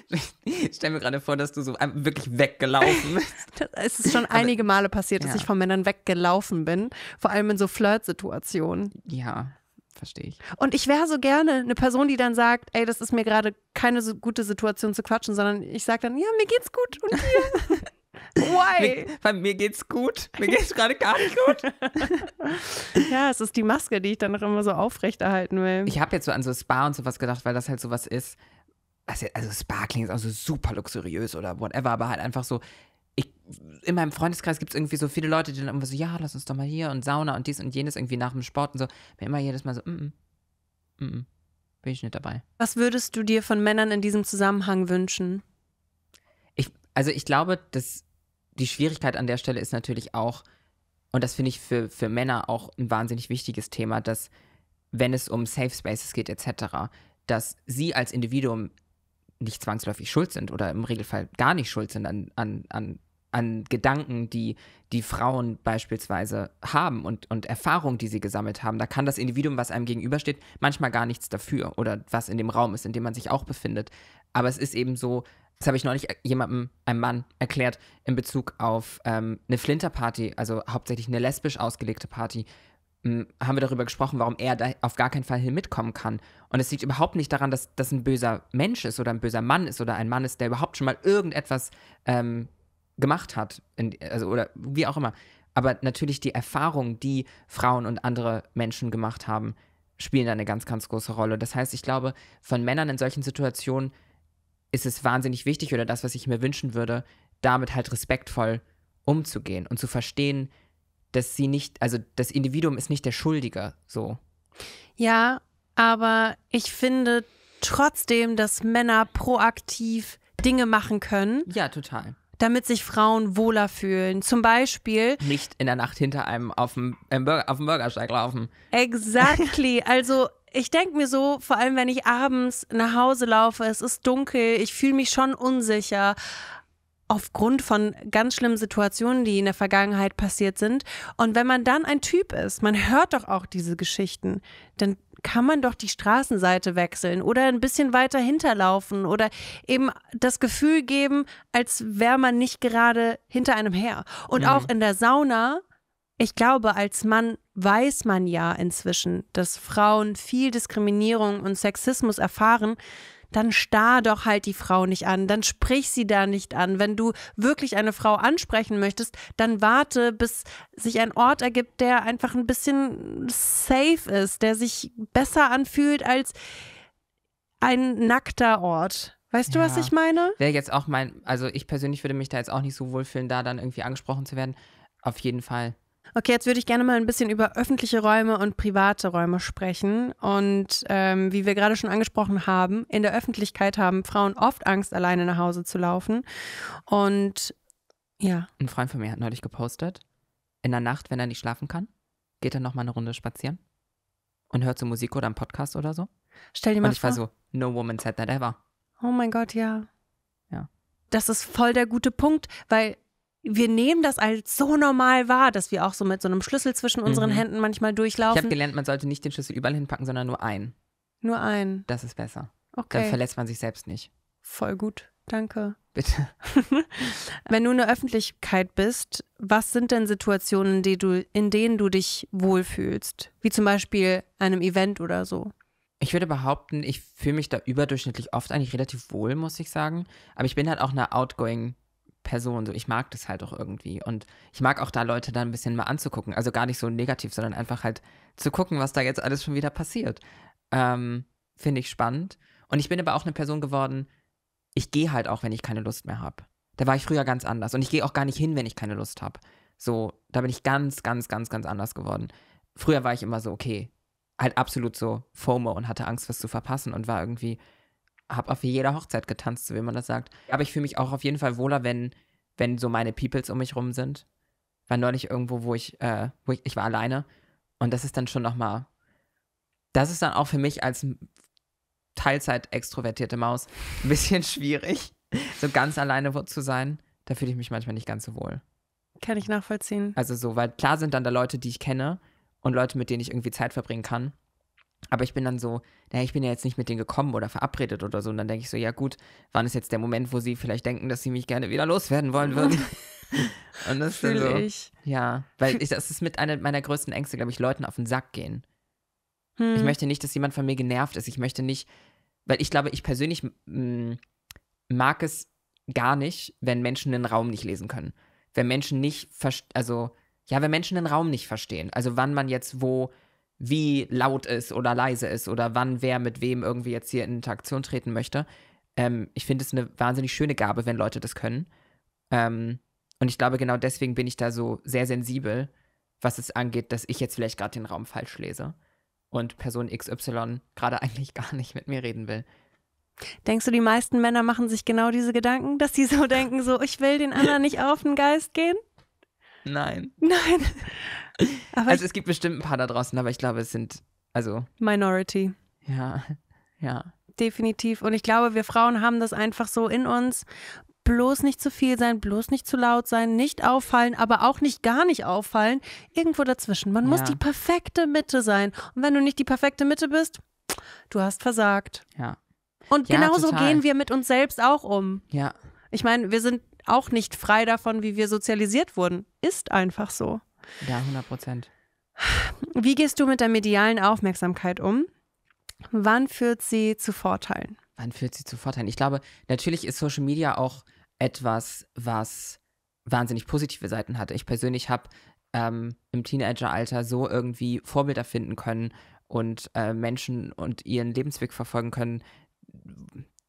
ich stelle mir gerade vor, dass du so wirklich weggelaufen bist. es ist schon einige Male passiert, dass ja. ich von Männern weggelaufen bin. Vor allem in so Flirt-Situationen. Ja. Verstehe ich. Und ich wäre so gerne eine Person, die dann sagt, ey, das ist mir gerade keine so gute Situation zu quatschen, sondern ich sage dann, ja, mir geht's gut und dir. Why? Mir, mir geht's gut. Mir geht's gerade gar nicht gut. ja, es ist die Maske, die ich dann noch immer so aufrechterhalten will. Ich habe jetzt so an so Spa und sowas gedacht, weil das halt sowas ist. Also, also Spa klingt auch so super luxuriös oder whatever, aber halt einfach so. Ich, in meinem Freundeskreis gibt es irgendwie so viele Leute, die dann immer so, ja, lass uns doch mal hier und Sauna und dies und jenes irgendwie nach dem Sport und so. Mir immer jedes Mal so, mm, mm, mm, mm bin ich nicht dabei. Was würdest du dir von Männern in diesem Zusammenhang wünschen? Ich, also ich glaube, dass die Schwierigkeit an der Stelle ist natürlich auch, und das finde ich für, für Männer auch ein wahnsinnig wichtiges Thema, dass wenn es um Safe Spaces geht etc., dass sie als Individuum nicht zwangsläufig schuld sind oder im Regelfall gar nicht schuld sind an, an, an an Gedanken, die die Frauen beispielsweise haben und, und Erfahrungen, die sie gesammelt haben. Da kann das Individuum, was einem gegenübersteht, manchmal gar nichts dafür oder was in dem Raum ist, in dem man sich auch befindet. Aber es ist eben so, das habe ich neulich äh, jemandem, einem Mann, erklärt, in Bezug auf ähm, eine Flinterparty, also hauptsächlich eine lesbisch ausgelegte Party, hm, haben wir darüber gesprochen, warum er da auf gar keinen Fall hin mitkommen kann. Und es liegt überhaupt nicht daran, dass das ein böser Mensch ist oder ein böser Mann ist oder ein Mann ist, der überhaupt schon mal irgendetwas ähm, gemacht hat, in, also oder wie auch immer. Aber natürlich die Erfahrung, die Frauen und andere Menschen gemacht haben, spielen da eine ganz, ganz große Rolle. Das heißt, ich glaube, von Männern in solchen Situationen ist es wahnsinnig wichtig oder das, was ich mir wünschen würde, damit halt respektvoll umzugehen und zu verstehen, dass sie nicht, also das Individuum ist nicht der Schuldige, so. Ja, aber ich finde trotzdem, dass Männer proaktiv Dinge machen können. Ja, total damit sich Frauen wohler fühlen. Zum Beispiel. Nicht in der Nacht hinter einem auf dem, Burger, auf dem Burgersteig laufen. Exactly. Also. Ich denke mir so, vor allem wenn ich abends nach Hause laufe, es ist dunkel, ich fühle mich schon unsicher aufgrund von ganz schlimmen Situationen, die in der Vergangenheit passiert sind. Und wenn man dann ein Typ ist, man hört doch auch diese Geschichten, dann kann man doch die Straßenseite wechseln oder ein bisschen weiter hinterlaufen oder eben das Gefühl geben, als wäre man nicht gerade hinter einem her. Und mhm. auch in der Sauna, ich glaube, als Mann weiß man ja inzwischen, dass Frauen viel Diskriminierung und Sexismus erfahren, dann starr doch halt die Frau nicht an, dann sprich sie da nicht an. Wenn du wirklich eine Frau ansprechen möchtest, dann warte, bis sich ein Ort ergibt, der einfach ein bisschen safe ist, der sich besser anfühlt als ein nackter Ort. Weißt ja. du, was ich meine? Wäre jetzt auch mein, also ich persönlich würde mich da jetzt auch nicht so wohlfühlen, da dann irgendwie angesprochen zu werden. Auf jeden Fall. Okay, jetzt würde ich gerne mal ein bisschen über öffentliche Räume und private Räume sprechen. Und ähm, wie wir gerade schon angesprochen haben, in der Öffentlichkeit haben Frauen oft Angst, alleine nach Hause zu laufen. Und ja. Ein Freund von mir hat neulich gepostet, in der Nacht, wenn er nicht schlafen kann, geht er nochmal eine Runde spazieren und hört so Musik oder einen Podcast oder so. Stell dir mal vor. Und ich vor. war so, no woman said that ever. Oh mein Gott, ja. Ja. Das ist voll der gute Punkt, weil wir nehmen das als so normal wahr, dass wir auch so mit so einem Schlüssel zwischen unseren mhm. Händen manchmal durchlaufen. Ich habe gelernt, man sollte nicht den Schlüssel überall hinpacken, sondern nur einen. Nur einen. Das ist besser. Okay. Dann verletzt man sich selbst nicht. Voll gut. Danke. Bitte. Wenn du in der Öffentlichkeit bist, was sind denn Situationen, die du, in denen du dich wohlfühlst? Wie zum Beispiel einem Event oder so? Ich würde behaupten, ich fühle mich da überdurchschnittlich oft eigentlich relativ wohl, muss ich sagen. Aber ich bin halt auch eine outgoing Person. So, ich mag das halt auch irgendwie. Und ich mag auch da Leute dann ein bisschen mal anzugucken. Also gar nicht so negativ, sondern einfach halt zu gucken, was da jetzt alles schon wieder passiert. Ähm, Finde ich spannend. Und ich bin aber auch eine Person geworden, ich gehe halt auch, wenn ich keine Lust mehr habe. Da war ich früher ganz anders. Und ich gehe auch gar nicht hin, wenn ich keine Lust habe. So, da bin ich ganz, ganz, ganz, ganz anders geworden. Früher war ich immer so, okay, halt absolut so FOMO und hatte Angst, was zu verpassen und war irgendwie habe auf jeder Hochzeit getanzt, so wie man das sagt. Aber ich fühle mich auch auf jeden Fall wohler, wenn, wenn so meine Peoples um mich rum sind. War neulich irgendwo, wo ich, äh, wo ich, ich war alleine. Und das ist dann schon nochmal, das ist dann auch für mich als Teilzeit-extrovertierte Maus ein bisschen schwierig, so ganz alleine zu sein. Da fühle ich mich manchmal nicht ganz so wohl. Kann ich nachvollziehen. Also so, weil klar sind dann da Leute, die ich kenne und Leute, mit denen ich irgendwie Zeit verbringen kann. Aber ich bin dann so, naja, ich bin ja jetzt nicht mit denen gekommen oder verabredet oder so. Und dann denke ich so, ja gut, wann ist jetzt der Moment, wo sie vielleicht denken, dass sie mich gerne wieder loswerden wollen würden? und das Fühl so, ich. Ja, weil ich, das ist mit einer meiner größten Ängste, glaube ich, Leuten auf den Sack gehen. Hm. Ich möchte nicht, dass jemand von mir genervt ist. Ich möchte nicht, weil ich glaube, ich persönlich mag es gar nicht, wenn Menschen den Raum nicht lesen können. Wenn Menschen nicht, also ja, wenn Menschen den Raum nicht verstehen. Also wann man jetzt wo wie laut ist oder leise ist oder wann wer mit wem irgendwie jetzt hier in Interaktion treten möchte. Ähm, ich finde es eine wahnsinnig schöne Gabe, wenn Leute das können. Ähm, und ich glaube, genau deswegen bin ich da so sehr sensibel, was es angeht, dass ich jetzt vielleicht gerade den Raum falsch lese und Person XY gerade eigentlich gar nicht mit mir reden will. Denkst du, die meisten Männer machen sich genau diese Gedanken, dass sie so denken, so, ich will den anderen nicht auf den Geist gehen? Nein. Nein also es gibt bestimmt ein paar da draußen, aber ich glaube, es sind also Minority. Ja, ja. Definitiv. Und ich glaube, wir Frauen haben das einfach so in uns. Bloß nicht zu viel sein, bloß nicht zu laut sein, nicht auffallen, aber auch nicht gar nicht auffallen. Irgendwo dazwischen. Man ja. muss die perfekte Mitte sein. Und wenn du nicht die perfekte Mitte bist, du hast versagt. Ja. Und ja, genauso total. gehen wir mit uns selbst auch um. Ja. Ich meine, wir sind auch nicht frei davon, wie wir sozialisiert wurden. Ist einfach so. Ja, 100 Prozent. Wie gehst du mit der medialen Aufmerksamkeit um? Wann führt sie zu Vorteilen? Wann führt sie zu Vorteilen? Ich glaube, natürlich ist Social Media auch etwas, was wahnsinnig positive Seiten hat. Ich persönlich habe ähm, im Teenageralter so irgendwie Vorbilder finden können und äh, Menschen und ihren Lebensweg verfolgen können,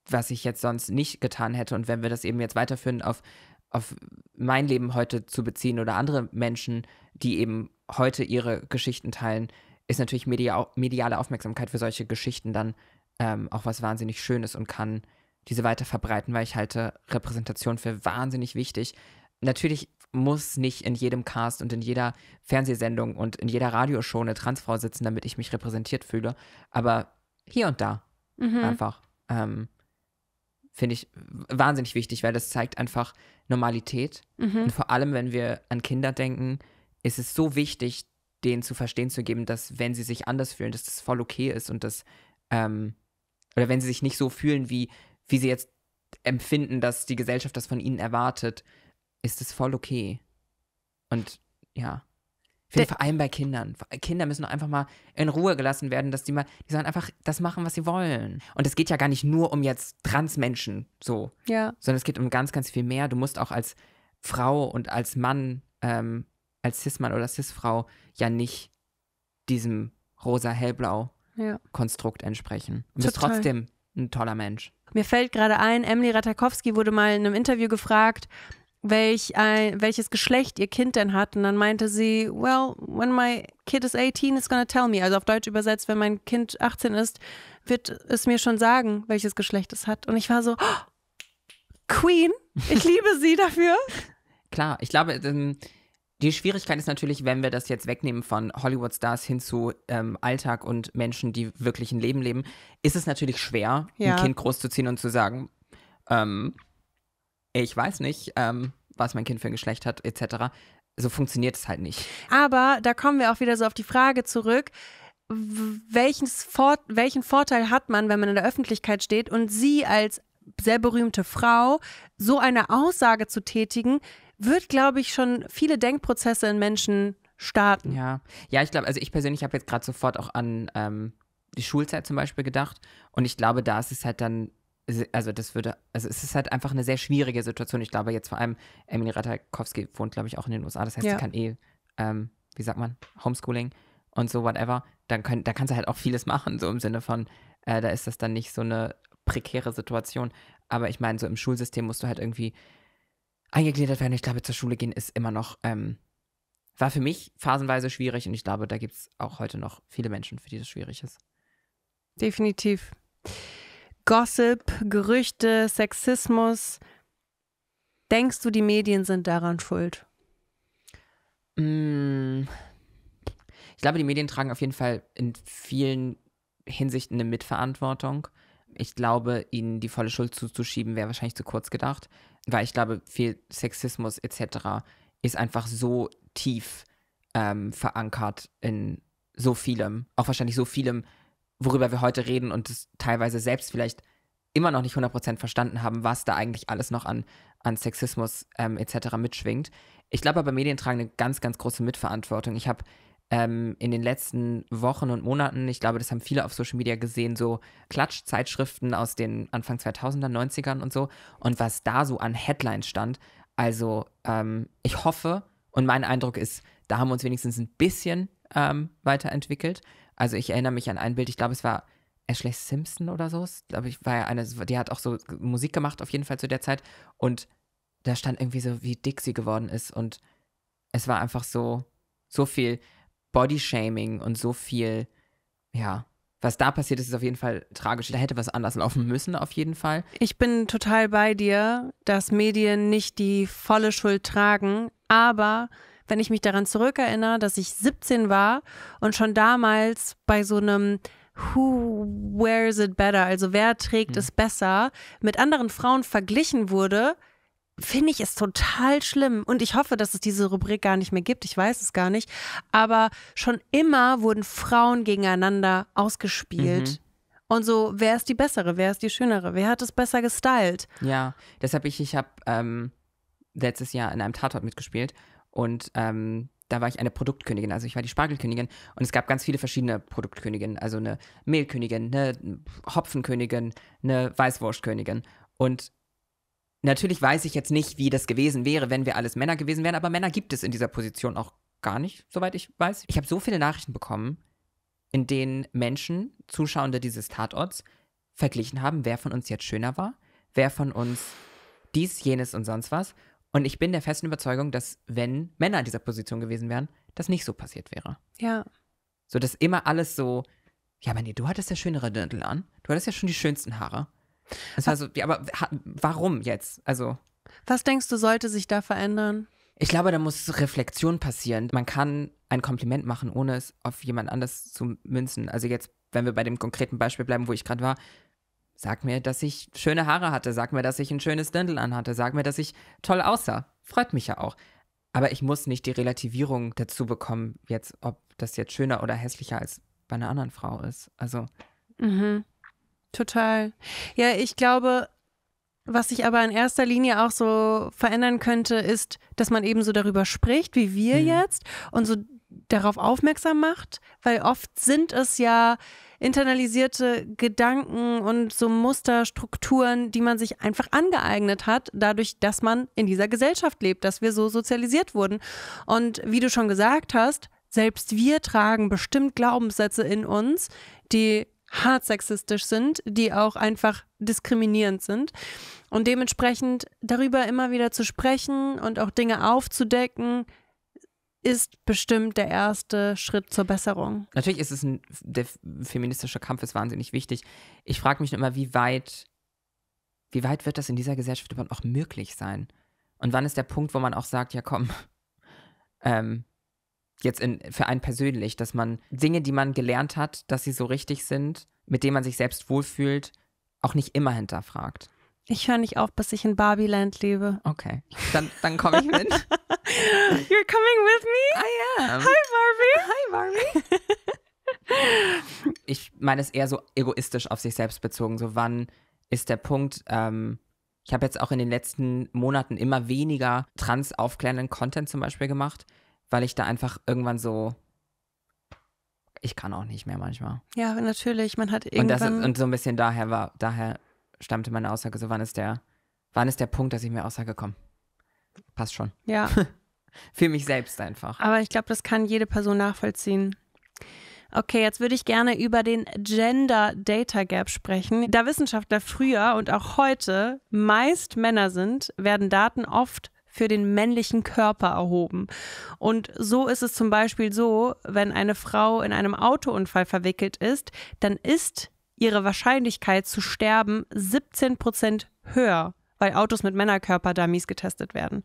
was ich jetzt sonst nicht getan hätte. Und wenn wir das eben jetzt weiterführen auf auf mein Leben heute zu beziehen oder andere Menschen, die eben heute ihre Geschichten teilen, ist natürlich media mediale Aufmerksamkeit für solche Geschichten dann ähm, auch was wahnsinnig Schönes und kann diese weiter verbreiten, weil ich halte Repräsentation für wahnsinnig wichtig. Natürlich muss nicht in jedem Cast und in jeder Fernsehsendung und in jeder Radioshow eine Transfrau sitzen, damit ich mich repräsentiert fühle, aber hier und da mhm. einfach. Ähm, finde ich wahnsinnig wichtig, weil das zeigt einfach Normalität. Mhm. Und vor allem, wenn wir an Kinder denken, ist es so wichtig, denen zu verstehen zu geben, dass wenn sie sich anders fühlen, dass das voll okay ist und dass, ähm, oder wenn sie sich nicht so fühlen, wie, wie sie jetzt empfinden, dass die Gesellschaft das von ihnen erwartet, ist es voll okay. Und ja. Finde vor allem bei Kindern. Kinder müssen einfach mal in Ruhe gelassen werden, dass die mal, die sollen einfach das machen, was sie wollen. Und es geht ja gar nicht nur um jetzt Transmenschen so. Ja. Sondern es geht um ganz, ganz viel mehr. Du musst auch als Frau und als Mann, ähm, als Cis-Mann oder Cis-Frau ja nicht diesem rosa hellblau ja. Konstrukt entsprechen. Und bist trotzdem ein toller Mensch. Mir fällt gerade ein, Emily Ratakowski wurde mal in einem Interview gefragt, welch ein, welches Geschlecht ihr Kind denn hat. Und dann meinte sie, well, when my kid is 18, it's gonna tell me. Also auf Deutsch übersetzt, wenn mein Kind 18 ist, wird es mir schon sagen, welches Geschlecht es hat. Und ich war so, oh, Queen, ich liebe sie dafür. Klar, ich glaube, ähm, die Schwierigkeit ist natürlich, wenn wir das jetzt wegnehmen von Hollywood-Stars hin zu ähm, Alltag und Menschen, die wirklich ein Leben leben, ist es natürlich schwer, ja. ein Kind großzuziehen und zu sagen, ähm, ich weiß nicht, ähm, was mein Kind für ein Geschlecht hat, etc. So funktioniert es halt nicht. Aber da kommen wir auch wieder so auf die Frage zurück. Vor welchen Vorteil hat man, wenn man in der Öffentlichkeit steht und sie als sehr berühmte Frau so eine Aussage zu tätigen, wird, glaube ich, schon viele Denkprozesse in Menschen starten. Ja, ja ich glaube, also ich persönlich habe jetzt gerade sofort auch an ähm, die Schulzeit zum Beispiel gedacht. Und ich glaube, da ist es halt dann also das würde, also es ist halt einfach eine sehr schwierige Situation. Ich glaube jetzt vor allem, Emily Ratajkowski wohnt, glaube ich, auch in den USA. Das heißt, ja. sie kann eh, ähm, wie sagt man, Homeschooling und so, whatever. Dann können, da kannst du halt auch vieles machen, so im Sinne von, äh, da ist das dann nicht so eine prekäre Situation. Aber ich meine, so im Schulsystem musst du halt irgendwie eingegliedert werden. Ich glaube, zur Schule gehen ist immer noch, ähm, war für mich phasenweise schwierig und ich glaube, da gibt es auch heute noch viele Menschen, für die das schwierig ist. Definitiv. Gossip, Gerüchte, Sexismus. Denkst du, die Medien sind daran schuld? Mm. Ich glaube, die Medien tragen auf jeden Fall in vielen Hinsichten eine Mitverantwortung. Ich glaube, ihnen die volle Schuld zuzuschieben, wäre wahrscheinlich zu kurz gedacht, weil ich glaube, viel Sexismus etc. ist einfach so tief ähm, verankert in so vielem, auch wahrscheinlich so vielem, worüber wir heute reden und es teilweise selbst vielleicht immer noch nicht 100% verstanden haben, was da eigentlich alles noch an, an Sexismus ähm, etc. mitschwingt. Ich glaube aber, Medien tragen eine ganz, ganz große Mitverantwortung. Ich habe ähm, in den letzten Wochen und Monaten, ich glaube, das haben viele auf Social Media gesehen, so Klatschzeitschriften aus den Anfang 2000er, 90ern und so. Und was da so an Headlines stand. Also ähm, ich hoffe und mein Eindruck ist, da haben wir uns wenigstens ein bisschen ähm, weiterentwickelt. Also ich erinnere mich an ein Bild, ich glaube, es war Ashley Simpson oder so. Aber ich war ja eine, die hat auch so Musik gemacht, auf jeden Fall zu der Zeit. Und da stand irgendwie so, wie dick sie geworden ist. Und es war einfach so, so viel Bodyshaming und so viel, ja. Was da passiert ist, ist auf jeden Fall tragisch. Da hätte was anders laufen müssen, auf jeden Fall. Ich bin total bei dir, dass Medien nicht die volle Schuld tragen, aber wenn ich mich daran zurückerinnere, dass ich 17 war und schon damals bei so einem Who wears it better, also wer trägt mhm. es besser, mit anderen Frauen verglichen wurde, finde ich es total schlimm. Und ich hoffe, dass es diese Rubrik gar nicht mehr gibt. Ich weiß es gar nicht. Aber schon immer wurden Frauen gegeneinander ausgespielt. Mhm. Und so, wer ist die bessere, wer ist die schönere, wer hat es besser gestylt? Ja, deshalb ich, ich habe ähm, letztes Jahr in einem Tatort mitgespielt und ähm, da war ich eine Produktkönigin, also ich war die Spargelkönigin und es gab ganz viele verschiedene Produktköniginnen, also eine Mehlkönigin, eine Hopfenkönigin, eine Weißwurstkönigin. Und natürlich weiß ich jetzt nicht, wie das gewesen wäre, wenn wir alles Männer gewesen wären, aber Männer gibt es in dieser Position auch gar nicht, soweit ich weiß. Ich habe so viele Nachrichten bekommen, in denen Menschen, Zuschauende dieses Tatorts, verglichen haben, wer von uns jetzt schöner war, wer von uns dies, jenes und sonst was. Und ich bin der festen Überzeugung, dass wenn Männer in dieser Position gewesen wären, das nicht so passiert wäre. Ja. So, dass immer alles so, ja, Manni, du hattest ja schönere Dirndl an. Du hattest ja schon die schönsten Haare. Das war so, ja, aber warum jetzt? Also. Was denkst du, sollte sich da verändern? Ich glaube, da muss Reflexion passieren. Man kann ein Kompliment machen, ohne es auf jemand anders zu münzen. Also jetzt, wenn wir bei dem konkreten Beispiel bleiben, wo ich gerade war, Sag mir, dass ich schöne Haare hatte. Sag mir, dass ich ein schönes Dirndl anhatte. Sag mir, dass ich toll aussah. Freut mich ja auch. Aber ich muss nicht die Relativierung dazu bekommen, jetzt, ob das jetzt schöner oder hässlicher als bei einer anderen Frau ist. Also. Mhm. Total. Ja, ich glaube, was sich aber in erster Linie auch so verändern könnte, ist, dass man eben so darüber spricht, wie wir mhm. jetzt, und so darauf aufmerksam macht, weil oft sind es ja internalisierte Gedanken und so Musterstrukturen, die man sich einfach angeeignet hat, dadurch, dass man in dieser Gesellschaft lebt, dass wir so sozialisiert wurden. Und wie du schon gesagt hast, selbst wir tragen bestimmt Glaubenssätze in uns, die hart sexistisch sind, die auch einfach diskriminierend sind. Und dementsprechend darüber immer wieder zu sprechen und auch Dinge aufzudecken, ist bestimmt der erste Schritt zur Besserung. Natürlich ist es ein, der feministische Kampf ist wahnsinnig wichtig. Ich frage mich nur immer, wie weit, wie weit wird das in dieser Gesellschaft überhaupt auch möglich sein? Und wann ist der Punkt, wo man auch sagt, ja komm, ähm, jetzt in, für einen persönlich, dass man Dinge, die man gelernt hat, dass sie so richtig sind, mit denen man sich selbst wohlfühlt, auch nicht immer hinterfragt. Ich höre nicht auf, bis ich in Barbieland lebe. Okay, dann, dann komme ich mit. You're coming with me? I am. Hi Barbie. Hi Barbie. ich meine es eher so egoistisch auf sich selbst bezogen. So wann ist der Punkt? Ähm, ich habe jetzt auch in den letzten Monaten immer weniger trans aufklärenden Content zum Beispiel gemacht, weil ich da einfach irgendwann so ich kann auch nicht mehr manchmal. Ja, natürlich. Man hat irgendwann und, ist, und so ein bisschen daher war daher stammte meine Aussage so, wann ist der, wann ist der Punkt, dass ich mir aussage, komm, passt schon. Ja. Für mich selbst einfach. Aber ich glaube, das kann jede Person nachvollziehen. Okay, jetzt würde ich gerne über den Gender Data Gap sprechen. Da Wissenschaftler früher und auch heute meist Männer sind, werden Daten oft für den männlichen Körper erhoben. Und so ist es zum Beispiel so, wenn eine Frau in einem Autounfall verwickelt ist, dann ist ihre Wahrscheinlichkeit zu sterben 17 höher, weil Autos mit männerkörper getestet werden.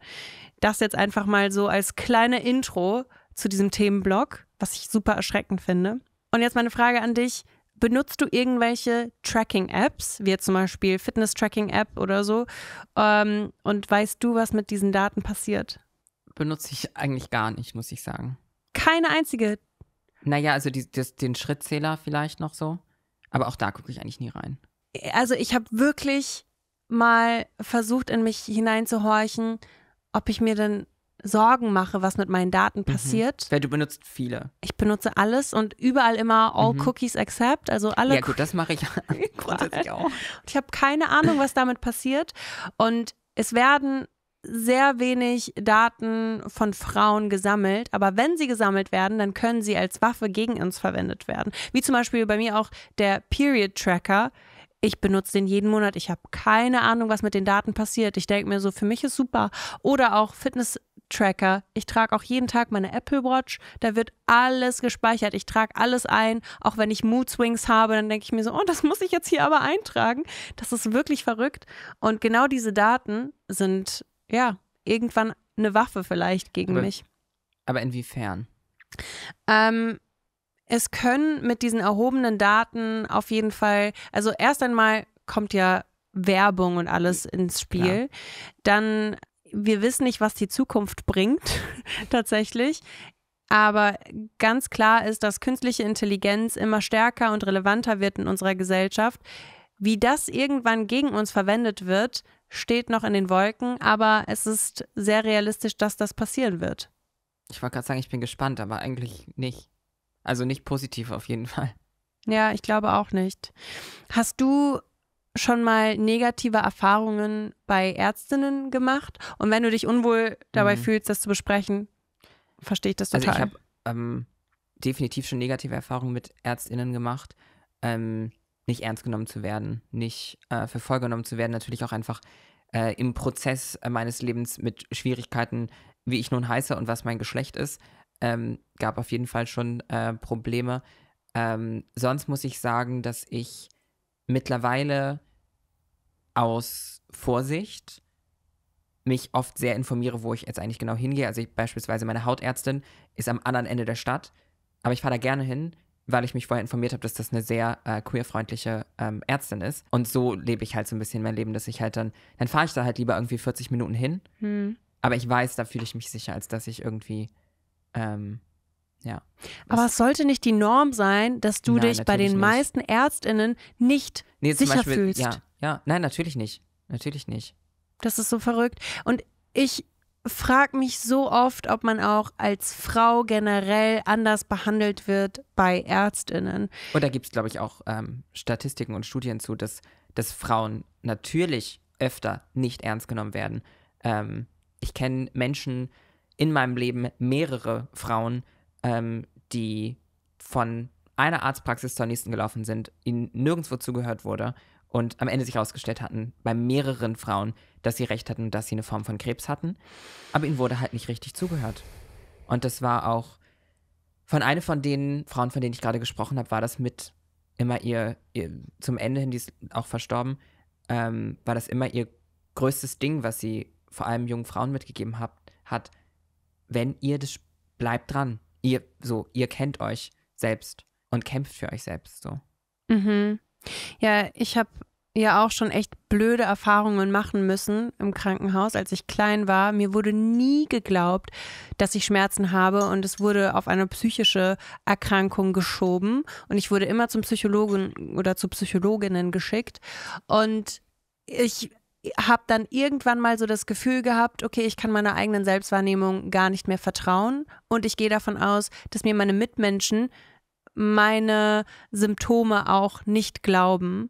Das jetzt einfach mal so als kleine Intro zu diesem Themenblock, was ich super erschreckend finde. Und jetzt meine Frage an dich. Benutzt du irgendwelche Tracking-Apps, wie jetzt zum Beispiel Fitness-Tracking-App oder so? Ähm, und weißt du, was mit diesen Daten passiert? Benutze ich eigentlich gar nicht, muss ich sagen. Keine einzige. Naja, also die, das, den Schrittzähler vielleicht noch so. Aber auch da gucke ich eigentlich nie rein. Also ich habe wirklich mal versucht, in mich hineinzuhorchen, ob ich mir denn Sorgen mache, was mit meinen Daten mhm. passiert. Mhm. Weil du benutzt viele. Ich benutze alles und überall immer all mhm. cookies except, also alle. Ja gut, das mache ich grundsätzlich auch. Und ich habe keine Ahnung, was damit passiert und es werden sehr wenig Daten von Frauen gesammelt, aber wenn sie gesammelt werden, dann können sie als Waffe gegen uns verwendet werden. Wie zum Beispiel bei mir auch der Period Tracker. Ich benutze den jeden Monat. Ich habe keine Ahnung, was mit den Daten passiert. Ich denke mir so, für mich ist super. Oder auch Fitness Tracker. Ich trage auch jeden Tag meine Apple Watch. Da wird alles gespeichert. Ich trage alles ein. Auch wenn ich Mood Swings habe, dann denke ich mir so, oh, das muss ich jetzt hier aber eintragen. Das ist wirklich verrückt. Und genau diese Daten sind ja, irgendwann eine Waffe vielleicht gegen aber, mich. Aber inwiefern? Ähm, es können mit diesen erhobenen Daten auf jeden Fall, also erst einmal kommt ja Werbung und alles ins Spiel. Klar. Dann, wir wissen nicht, was die Zukunft bringt, tatsächlich. Aber ganz klar ist, dass künstliche Intelligenz immer stärker und relevanter wird in unserer Gesellschaft. Wie das irgendwann gegen uns verwendet wird, steht noch in den Wolken, aber es ist sehr realistisch, dass das passieren wird. Ich wollte gerade sagen, ich bin gespannt, aber eigentlich nicht. Also nicht positiv auf jeden Fall. Ja, ich glaube auch nicht. Hast du schon mal negative Erfahrungen bei Ärztinnen gemacht? Und wenn du dich unwohl dabei mhm. fühlst, das zu besprechen, verstehe ich das total. Also ich habe ähm, definitiv schon negative Erfahrungen mit Ärztinnen gemacht. Ähm, nicht ernst genommen zu werden, nicht äh, für voll genommen zu werden, natürlich auch einfach äh, im Prozess äh, meines Lebens mit Schwierigkeiten, wie ich nun heiße und was mein Geschlecht ist, ähm, gab auf jeden Fall schon äh, Probleme. Ähm, sonst muss ich sagen, dass ich mittlerweile aus Vorsicht mich oft sehr informiere, wo ich jetzt eigentlich genau hingehe. Also ich, beispielsweise meine Hautärztin ist am anderen Ende der Stadt, aber ich fahre da gerne hin, weil ich mich vorher informiert habe, dass das eine sehr äh, queerfreundliche ähm, Ärztin ist. Und so lebe ich halt so ein bisschen mein Leben, dass ich halt dann, dann fahre ich da halt lieber irgendwie 40 Minuten hin. Hm. Aber ich weiß, da fühle ich mich sicher, als dass ich irgendwie, ähm, ja. Aber es sollte nicht die Norm sein, dass du nein, dich bei den nicht. meisten ÄrztInnen nicht nee, sicher Beispiel, fühlst. Ja, ja, nein, natürlich nicht. Natürlich nicht. Das ist so verrückt. Und ich frage mich so oft, ob man auch als Frau generell anders behandelt wird bei Ärztinnen. Und da gibt es, glaube ich, auch ähm, Statistiken und Studien zu, dass, dass Frauen natürlich öfter nicht ernst genommen werden. Ähm, ich kenne Menschen in meinem Leben, mehrere Frauen, ähm, die von einer Arztpraxis zur nächsten gelaufen sind, ihnen nirgendwo zugehört wurde und am Ende sich herausgestellt hatten, bei mehreren Frauen, dass sie recht hatten dass sie eine Form von Krebs hatten. Aber ihnen wurde halt nicht richtig zugehört. Und das war auch von einer von den Frauen, von denen ich gerade gesprochen habe, war das mit immer ihr, ihr zum Ende hin, die ist auch verstorben, ähm, war das immer ihr größtes Ding, was sie vor allem jungen Frauen mitgegeben hat, hat wenn ihr das bleibt dran. Ihr so, ihr kennt euch selbst und kämpft für euch selbst so. Mhm. Ja, ich habe ja auch schon echt blöde Erfahrungen machen müssen im Krankenhaus, als ich klein war. Mir wurde nie geglaubt, dass ich Schmerzen habe und es wurde auf eine psychische Erkrankung geschoben und ich wurde immer zum Psychologen oder zu Psychologinnen geschickt und ich habe dann irgendwann mal so das Gefühl gehabt, okay, ich kann meiner eigenen Selbstwahrnehmung gar nicht mehr vertrauen und ich gehe davon aus, dass mir meine Mitmenschen meine Symptome auch nicht glauben.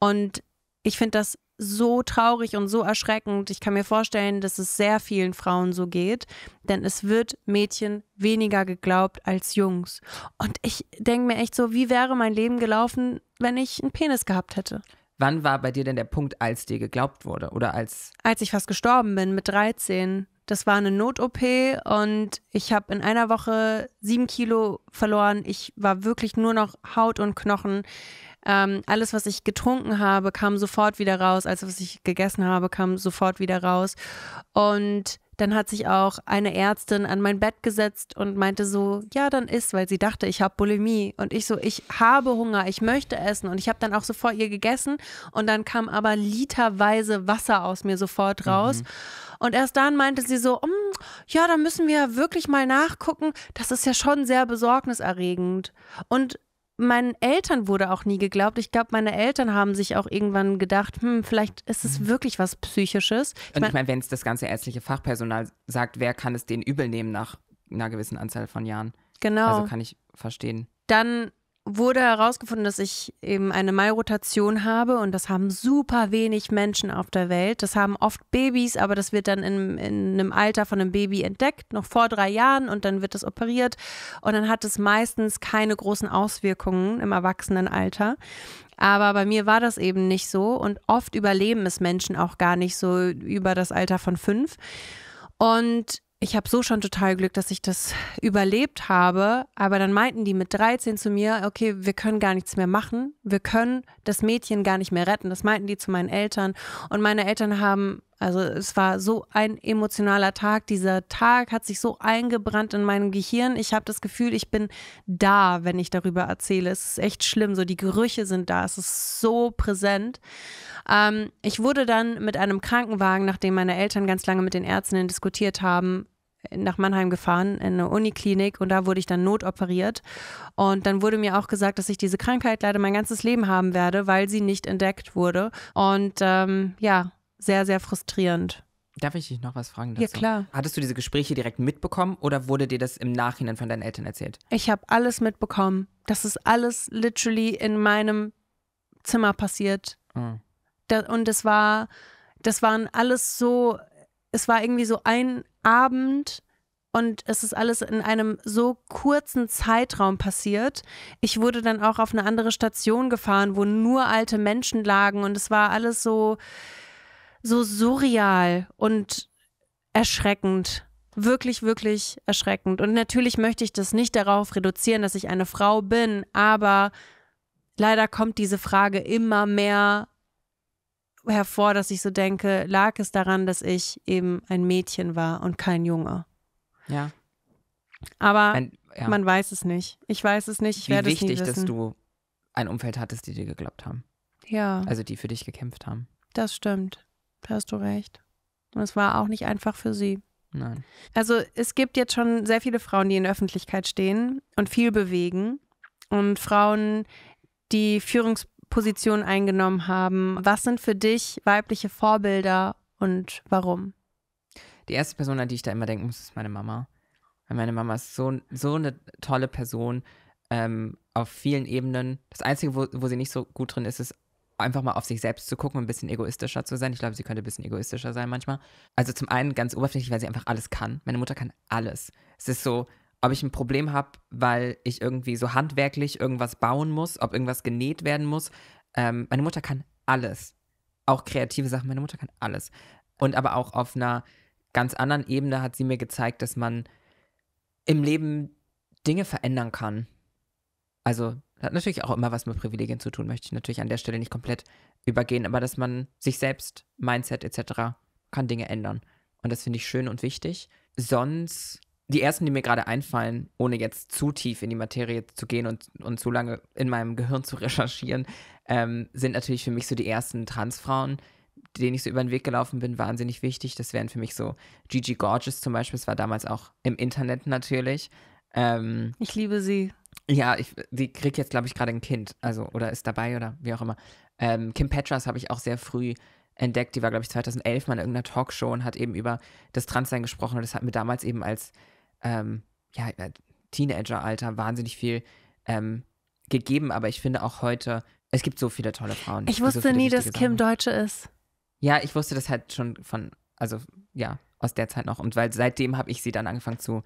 Und ich finde das so traurig und so erschreckend. Ich kann mir vorstellen, dass es sehr vielen Frauen so geht, denn es wird Mädchen weniger geglaubt als Jungs. Und ich denke mir echt so, wie wäre mein Leben gelaufen, wenn ich einen Penis gehabt hätte? Wann war bei dir denn der Punkt, als dir geglaubt wurde oder als? Als ich fast gestorben bin mit 13. Das war eine Not-OP und ich habe in einer Woche sieben Kilo verloren. Ich war wirklich nur noch Haut und Knochen. Ähm, alles, was ich getrunken habe, kam sofort wieder raus. Alles, was ich gegessen habe, kam sofort wieder raus. Und dann hat sich auch eine Ärztin an mein Bett gesetzt und meinte so, ja, dann isst, weil sie dachte, ich habe Bulimie. Und ich so, ich habe Hunger, ich möchte essen. Und ich habe dann auch sofort ihr gegessen. Und dann kam aber literweise Wasser aus mir sofort mhm. raus. Mhm. Und erst dann meinte sie so, mm, ja, da müssen wir wirklich mal nachgucken. Das ist ja schon sehr besorgniserregend. Und meinen Eltern wurde auch nie geglaubt. Ich glaube, meine Eltern haben sich auch irgendwann gedacht, hm, vielleicht ist es mhm. wirklich was Psychisches. Ich Und ich meine, wenn es das ganze ärztliche Fachpersonal sagt, wer kann es denen übel nehmen nach einer gewissen Anzahl von Jahren? Genau. Also kann ich verstehen. Dann wurde herausgefunden, dass ich eben eine Malrotation habe und das haben super wenig Menschen auf der Welt. Das haben oft Babys, aber das wird dann in, in einem Alter von einem Baby entdeckt, noch vor drei Jahren und dann wird das operiert und dann hat es meistens keine großen Auswirkungen im Erwachsenenalter. Aber bei mir war das eben nicht so und oft überleben es Menschen auch gar nicht so über das Alter von fünf. Und ich habe so schon total Glück, dass ich das überlebt habe. Aber dann meinten die mit 13 zu mir, okay, wir können gar nichts mehr machen. Wir können das Mädchen gar nicht mehr retten. Das meinten die zu meinen Eltern. Und meine Eltern haben also es war so ein emotionaler Tag. Dieser Tag hat sich so eingebrannt in meinem Gehirn. Ich habe das Gefühl, ich bin da, wenn ich darüber erzähle. Es ist echt schlimm. So die Gerüche sind da. Es ist so präsent. Ähm, ich wurde dann mit einem Krankenwagen, nachdem meine Eltern ganz lange mit den Ärztinnen diskutiert haben, nach Mannheim gefahren in eine Uniklinik und da wurde ich dann notoperiert. Und dann wurde mir auch gesagt, dass ich diese Krankheit leider mein ganzes Leben haben werde, weil sie nicht entdeckt wurde. Und ähm, ja, sehr, sehr frustrierend. Darf ich dich noch was fragen dazu? Ja, klar. Hattest du diese Gespräche direkt mitbekommen oder wurde dir das im Nachhinein von deinen Eltern erzählt? Ich habe alles mitbekommen. Das ist alles literally in meinem Zimmer passiert. Mhm. Da, und es war, das waren alles so, es war irgendwie so ein Abend und es ist alles in einem so kurzen Zeitraum passiert. Ich wurde dann auch auf eine andere Station gefahren, wo nur alte Menschen lagen und es war alles so so surreal und erschreckend. Wirklich, wirklich erschreckend. Und natürlich möchte ich das nicht darauf reduzieren, dass ich eine Frau bin, aber leider kommt diese Frage immer mehr hervor, dass ich so denke, lag es daran, dass ich eben ein Mädchen war und kein Junge. Ja. Aber ein, ja. man weiß es nicht. Ich weiß es nicht. Ich Wie werde wichtig, es nicht wissen. dass du ein Umfeld hattest, die dir geglaubt haben. Ja. Also die für dich gekämpft haben. Das stimmt hast du recht. Und es war auch nicht einfach für sie. Nein. Also es gibt jetzt schon sehr viele Frauen, die in der Öffentlichkeit stehen und viel bewegen. Und Frauen, die Führungspositionen eingenommen haben. Was sind für dich weibliche Vorbilder und warum? Die erste Person, an die ich da immer denken muss, ist meine Mama. meine Mama ist so, so eine tolle Person ähm, auf vielen Ebenen. Das Einzige, wo, wo sie nicht so gut drin ist, ist einfach mal auf sich selbst zu gucken und ein bisschen egoistischer zu sein. Ich glaube, sie könnte ein bisschen egoistischer sein manchmal. Also zum einen ganz oberflächlich, weil sie einfach alles kann. Meine Mutter kann alles. Es ist so, ob ich ein Problem habe, weil ich irgendwie so handwerklich irgendwas bauen muss, ob irgendwas genäht werden muss. Ähm, meine Mutter kann alles. Auch kreative Sachen, meine Mutter kann alles. Und aber auch auf einer ganz anderen Ebene hat sie mir gezeigt, dass man im Leben Dinge verändern kann. Also hat natürlich auch immer was mit Privilegien zu tun, möchte ich natürlich an der Stelle nicht komplett übergehen, aber dass man sich selbst, Mindset etc., kann Dinge ändern. Und das finde ich schön und wichtig. Sonst, die ersten, die mir gerade einfallen, ohne jetzt zu tief in die Materie zu gehen und, und zu lange in meinem Gehirn zu recherchieren, ähm, sind natürlich für mich so die ersten Transfrauen, denen ich so über den Weg gelaufen bin, wahnsinnig wichtig. Das wären für mich so Gigi Gorgeous zum Beispiel. das war damals auch im Internet natürlich. Ähm, ich liebe sie. Ja, ich, die kriegt jetzt, glaube ich, gerade ein Kind, also, oder ist dabei oder wie auch immer. Ähm, Kim Petras habe ich auch sehr früh entdeckt. Die war, glaube ich, 2011 mal in irgendeiner Talkshow und hat eben über das Transsein gesprochen. Und das hat mir damals eben als ähm, ja, äh, Teenager-Alter wahnsinnig viel ähm, gegeben. Aber ich finde auch heute, es gibt so viele tolle Frauen. Ich wusste so nie, dass Sachen. Kim Deutsche ist. Ja, ich wusste das halt schon von, also ja, aus der Zeit noch. Und weil seitdem habe ich sie dann angefangen zu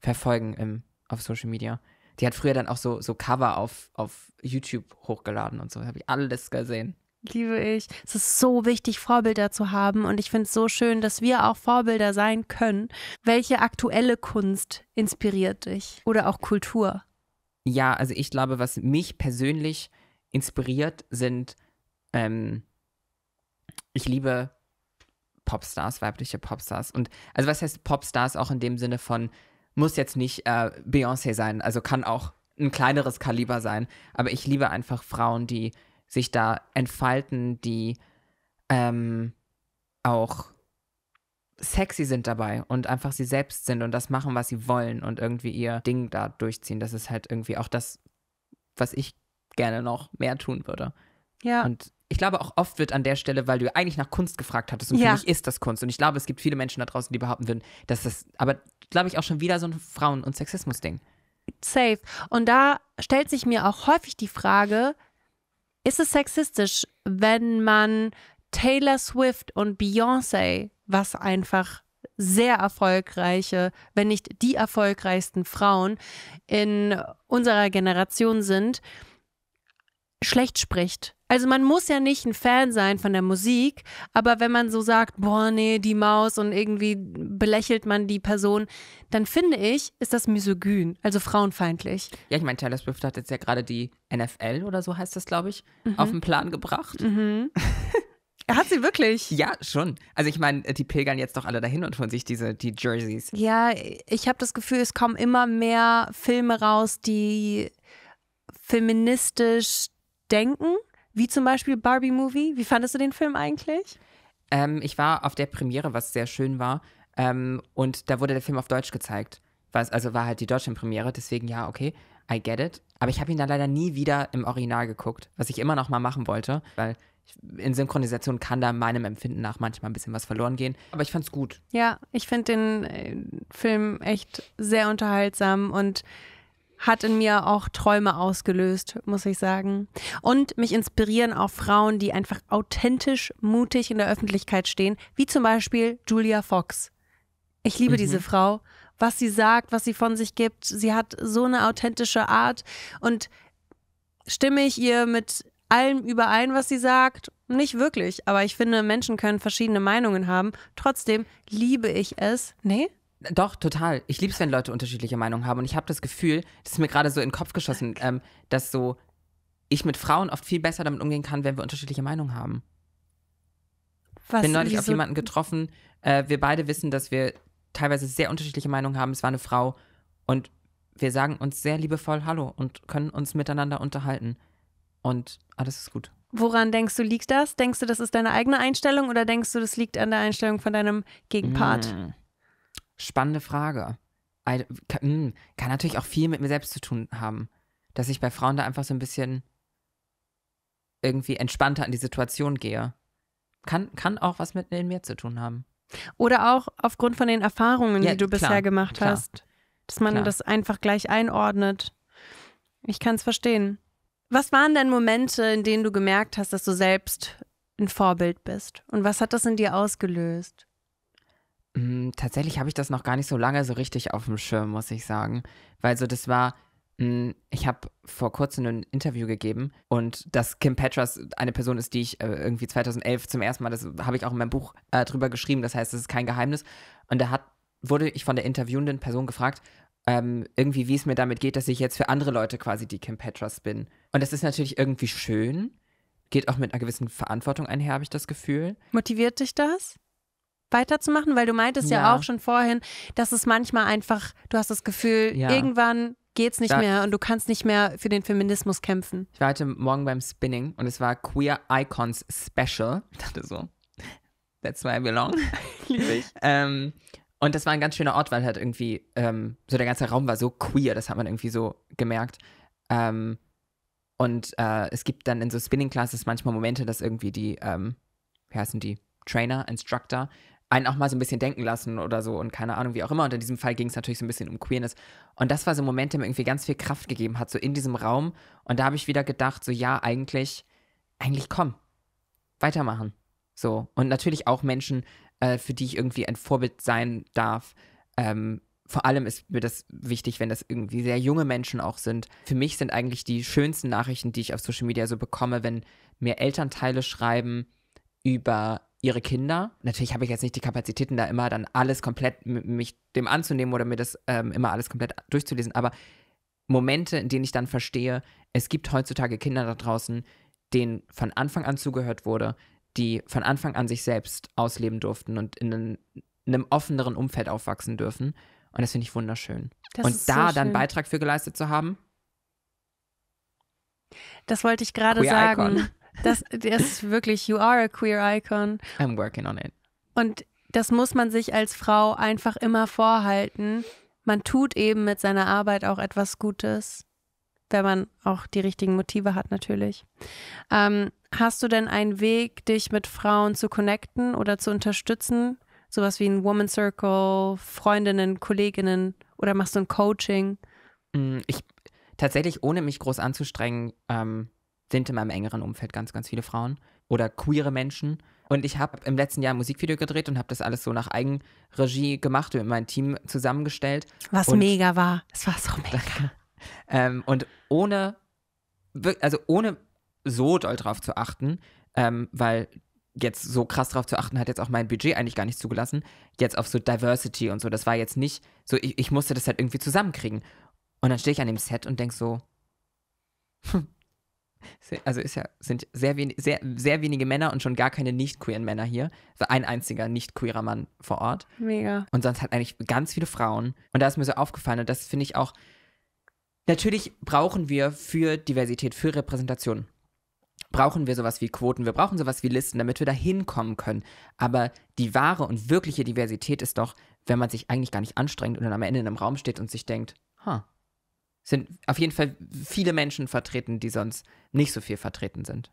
verfolgen im, auf Social Media. Die hat früher dann auch so, so Cover auf, auf YouTube hochgeladen und so. Habe ich alles gesehen. Liebe ich. Es ist so wichtig, Vorbilder zu haben. Und ich finde es so schön, dass wir auch Vorbilder sein können. Welche aktuelle Kunst inspiriert dich? Oder auch Kultur? Ja, also ich glaube, was mich persönlich inspiriert, sind, ähm, ich liebe Popstars, weibliche Popstars. Und also was heißt Popstars auch in dem Sinne von muss jetzt nicht äh, Beyoncé sein, also kann auch ein kleineres Kaliber sein. Aber ich liebe einfach Frauen, die sich da entfalten, die ähm, auch sexy sind dabei und einfach sie selbst sind und das machen, was sie wollen und irgendwie ihr Ding da durchziehen. Das ist halt irgendwie auch das, was ich gerne noch mehr tun würde. Ja. Und ich glaube auch oft wird an der Stelle, weil du eigentlich nach Kunst gefragt hattest und ja. für mich ist das Kunst und ich glaube, es gibt viele Menschen da draußen, die behaupten würden, dass das, aber glaube ich, auch schon wieder so ein Frauen- und Sexismus-Ding. Safe. Und da stellt sich mir auch häufig die Frage, ist es sexistisch, wenn man Taylor Swift und Beyoncé, was einfach sehr erfolgreiche, wenn nicht die erfolgreichsten Frauen in unserer Generation sind, schlecht spricht also man muss ja nicht ein Fan sein von der Musik, aber wenn man so sagt, boah, nee, die Maus und irgendwie belächelt man die Person, dann finde ich, ist das misogyn, also frauenfeindlich. Ja, ich meine, Taylor Swift hat jetzt ja gerade die NFL oder so heißt das, glaube ich, mhm. auf den Plan gebracht. Mhm. Er hat sie wirklich. Ja, schon. Also ich meine, die pilgern jetzt doch alle dahin und von sich diese die Jerseys. Ja, ich habe das Gefühl, es kommen immer mehr Filme raus, die feministisch denken. Wie zum Beispiel Barbie Movie. Wie fandest du den Film eigentlich? Ähm, ich war auf der Premiere, was sehr schön war. Ähm, und da wurde der Film auf Deutsch gezeigt. Was, also war halt die deutsche Premiere, deswegen ja, okay, I get it. Aber ich habe ihn dann leider nie wieder im Original geguckt, was ich immer noch mal machen wollte, weil in Synchronisation kann da meinem Empfinden nach manchmal ein bisschen was verloren gehen. Aber ich fand's gut. Ja, ich finde den äh, Film echt sehr unterhaltsam und hat in mir auch Träume ausgelöst, muss ich sagen. Und mich inspirieren auch Frauen, die einfach authentisch, mutig in der Öffentlichkeit stehen, wie zum Beispiel Julia Fox. Ich liebe mhm. diese Frau, was sie sagt, was sie von sich gibt. Sie hat so eine authentische Art und stimme ich ihr mit allem überein, was sie sagt? Nicht wirklich, aber ich finde, Menschen können verschiedene Meinungen haben. Trotzdem liebe ich es. Nee? Doch, total. Ich liebe es, wenn Leute unterschiedliche Meinungen haben. Und ich habe das Gefühl, das ist mir gerade so in den Kopf geschossen, ähm, dass so ich mit Frauen oft viel besser damit umgehen kann, wenn wir unterschiedliche Meinungen haben. Ich Bin neulich auf jemanden getroffen. Äh, wir beide wissen, dass wir teilweise sehr unterschiedliche Meinungen haben. Es war eine Frau und wir sagen uns sehr liebevoll Hallo und können uns miteinander unterhalten. Und alles ah, ist gut. Woran denkst du, liegt das? Denkst du, das ist deine eigene Einstellung oder denkst du, das liegt an der Einstellung von deinem Gegenpart? Hm. Spannende Frage. Kann, hm, kann natürlich auch viel mit mir selbst zu tun haben. Dass ich bei Frauen da einfach so ein bisschen irgendwie entspannter an die Situation gehe. Kann, kann auch was mit mir zu tun haben. Oder auch aufgrund von den Erfahrungen, ja, die du klar, bisher gemacht klar. hast. Dass man klar. das einfach gleich einordnet. Ich kann es verstehen. Was waren denn Momente, in denen du gemerkt hast, dass du selbst ein Vorbild bist? Und was hat das in dir ausgelöst? Mm, tatsächlich habe ich das noch gar nicht so lange so richtig auf dem Schirm, muss ich sagen. Weil so, das war, mm, ich habe vor kurzem ein Interview gegeben und dass Kim Petras eine Person ist, die ich äh, irgendwie 2011 zum ersten Mal, das habe ich auch in meinem Buch äh, drüber geschrieben, das heißt, es ist kein Geheimnis. Und da hat, wurde ich von der interviewenden Person gefragt, ähm, irgendwie, wie es mir damit geht, dass ich jetzt für andere Leute quasi die Kim Petras bin. Und das ist natürlich irgendwie schön, geht auch mit einer gewissen Verantwortung einher, habe ich das Gefühl. Motiviert dich das? weiterzumachen? Weil du meintest ja, ja auch schon vorhin, dass es manchmal einfach, du hast das Gefühl, ja. irgendwann geht's nicht da, mehr und du kannst nicht mehr für den Feminismus kämpfen. Ich war heute Morgen beim Spinning und es war Queer Icons Special. Ich dachte so, that's where I belong. Liebe ich. Ähm, und das war ein ganz schöner Ort, weil halt irgendwie ähm, so der ganze Raum war so queer, das hat man irgendwie so gemerkt. Ähm, und äh, es gibt dann in so Spinning-Classes manchmal Momente, dass irgendwie die, ähm, wie heißen die, Trainer, Instructor, einen auch mal so ein bisschen denken lassen oder so und keine Ahnung, wie auch immer. Und in diesem Fall ging es natürlich so ein bisschen um Queerness. Und das war so ein Moment, der mir irgendwie ganz viel Kraft gegeben hat, so in diesem Raum. Und da habe ich wieder gedacht, so ja, eigentlich, eigentlich komm, weitermachen. So. Und natürlich auch Menschen, äh, für die ich irgendwie ein Vorbild sein darf. Ähm, vor allem ist mir das wichtig, wenn das irgendwie sehr junge Menschen auch sind. Für mich sind eigentlich die schönsten Nachrichten, die ich auf Social Media so bekomme, wenn mir Elternteile schreiben über ihre Kinder. Natürlich habe ich jetzt nicht die Kapazitäten, da immer dann alles komplett mich dem anzunehmen oder mir das ähm, immer alles komplett durchzulesen, aber Momente, in denen ich dann verstehe, es gibt heutzutage Kinder da draußen, denen von Anfang an zugehört wurde, die von Anfang an sich selbst ausleben durften und in einem, in einem offeneren Umfeld aufwachsen dürfen. Und das finde ich wunderschön. Das und da so dann Beitrag für geleistet zu haben. Das wollte ich gerade sagen. Icon. Das, das ist wirklich, you are a queer icon. I'm working on it. Und das muss man sich als Frau einfach immer vorhalten. Man tut eben mit seiner Arbeit auch etwas Gutes, wenn man auch die richtigen Motive hat natürlich. Ähm, hast du denn einen Weg, dich mit Frauen zu connecten oder zu unterstützen? Sowas wie ein Woman Circle, Freundinnen, Kolleginnen oder machst du ein Coaching? Mm, ich tatsächlich, ohne mich groß anzustrengen, ähm, sind in meinem engeren Umfeld ganz, ganz viele Frauen oder queere Menschen. Und ich habe im letzten Jahr ein Musikvideo gedreht und habe das alles so nach Eigenregie gemacht und mit meinem Team zusammengestellt. Was und, mega war. Es war so mega. ähm, und ohne, also ohne so doll drauf zu achten, ähm, weil jetzt so krass drauf zu achten, hat jetzt auch mein Budget eigentlich gar nicht zugelassen. Jetzt auf so Diversity und so. Das war jetzt nicht so, ich, ich musste das halt irgendwie zusammenkriegen. Und dann stehe ich an dem Set und denke so, hm, also ist ja, sind sehr, wen, sehr, sehr wenige Männer und schon gar keine nicht-queeren Männer hier. Also ein einziger nicht-queerer Mann vor Ort. Mega. Und sonst halt eigentlich ganz viele Frauen. Und da ist mir so aufgefallen, und das finde ich auch, natürlich brauchen wir für Diversität, für Repräsentation, brauchen wir sowas wie Quoten, wir brauchen sowas wie Listen, damit wir da hinkommen können. Aber die wahre und wirkliche Diversität ist doch, wenn man sich eigentlich gar nicht anstrengt und dann am Ende in einem Raum steht und sich denkt, ha, huh, sind auf jeden Fall viele Menschen vertreten, die sonst nicht so viel vertreten sind.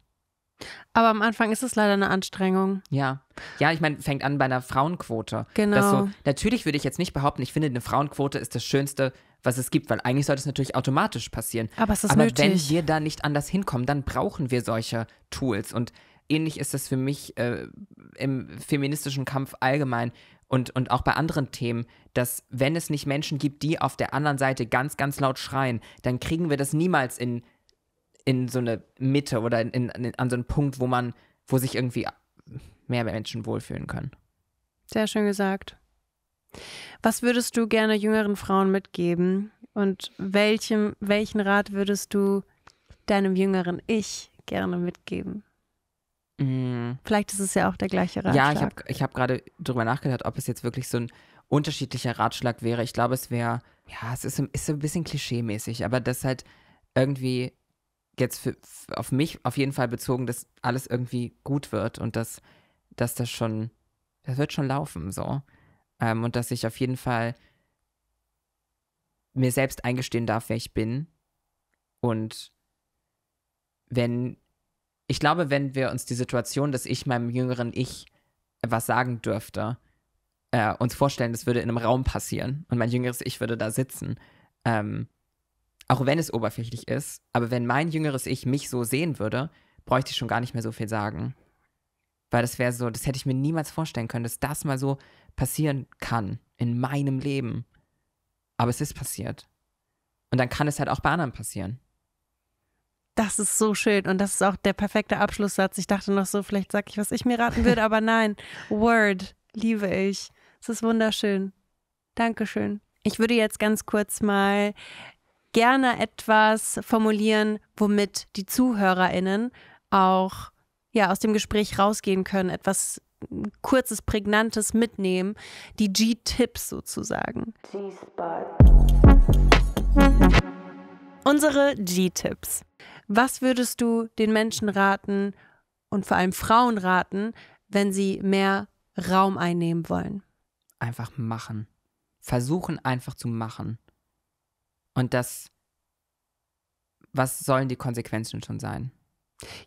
Aber am Anfang ist es leider eine Anstrengung. Ja. Ja, ich meine, fängt an bei einer Frauenquote. Genau. So, natürlich würde ich jetzt nicht behaupten, ich finde, eine Frauenquote ist das Schönste, was es gibt, weil eigentlich sollte es natürlich automatisch passieren. Aber es ist Aber nötig. wenn wir da nicht anders hinkommen, dann brauchen wir solche Tools. Und ähnlich ist das für mich äh, im feministischen Kampf allgemein, und, und auch bei anderen Themen, dass wenn es nicht Menschen gibt, die auf der anderen Seite ganz, ganz laut schreien, dann kriegen wir das niemals in, in so eine Mitte oder in, in, an so einen Punkt, wo man, wo sich irgendwie mehr Menschen wohlfühlen können. Sehr schön gesagt. Was würdest du gerne jüngeren Frauen mitgeben und welchem, welchen Rat würdest du deinem jüngeren Ich gerne mitgeben? Mm. Vielleicht ist es ja auch der gleiche Ratschlag. Ja, ich habe ich hab gerade drüber nachgedacht, ob es jetzt wirklich so ein unterschiedlicher Ratschlag wäre. Ich glaube, es wäre, ja, es ist, ist so ein bisschen klischeemäßig, aber das halt irgendwie jetzt für, auf mich auf jeden Fall bezogen, dass alles irgendwie gut wird und dass, dass das schon, das wird schon laufen so. Ähm, und dass ich auf jeden Fall mir selbst eingestehen darf, wer ich bin. Und wenn ich glaube, wenn wir uns die Situation, dass ich meinem jüngeren Ich was sagen dürfte, äh, uns vorstellen, das würde in einem Raum passieren und mein jüngeres Ich würde da sitzen, ähm, auch wenn es oberflächlich ist, aber wenn mein jüngeres Ich mich so sehen würde, bräuchte ich schon gar nicht mehr so viel sagen. Weil das wäre so, das hätte ich mir niemals vorstellen können, dass das mal so passieren kann in meinem Leben. Aber es ist passiert. Und dann kann es halt auch bei anderen passieren das ist so schön und das ist auch der perfekte Abschlusssatz. Ich dachte noch so, vielleicht sage ich, was ich mir raten würde, aber nein. Word, liebe ich. Es ist wunderschön. Dankeschön. Ich würde jetzt ganz kurz mal gerne etwas formulieren, womit die ZuhörerInnen auch ja, aus dem Gespräch rausgehen können, etwas kurzes, prägnantes mitnehmen, die G-Tipps sozusagen. G-Spot. Unsere G-Tipps. Was würdest du den Menschen raten und vor allem Frauen raten, wenn sie mehr Raum einnehmen wollen? Einfach machen. Versuchen einfach zu machen. Und das, was sollen die Konsequenzen schon sein?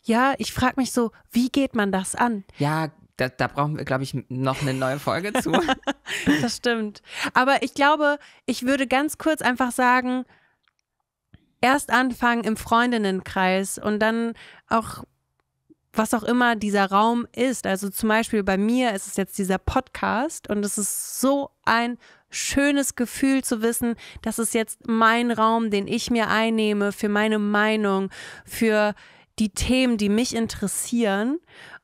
Ja, ich frage mich so, wie geht man das an? Ja, da, da brauchen wir, glaube ich, noch eine neue Folge zu. das stimmt. Aber ich glaube, ich würde ganz kurz einfach sagen, erst anfangen im Freundinnenkreis und dann auch was auch immer dieser Raum ist. Also zum Beispiel bei mir ist es jetzt dieser Podcast und es ist so ein schönes Gefühl zu wissen, dass es jetzt mein Raum, den ich mir einnehme für meine Meinung, für die Themen, die mich interessieren.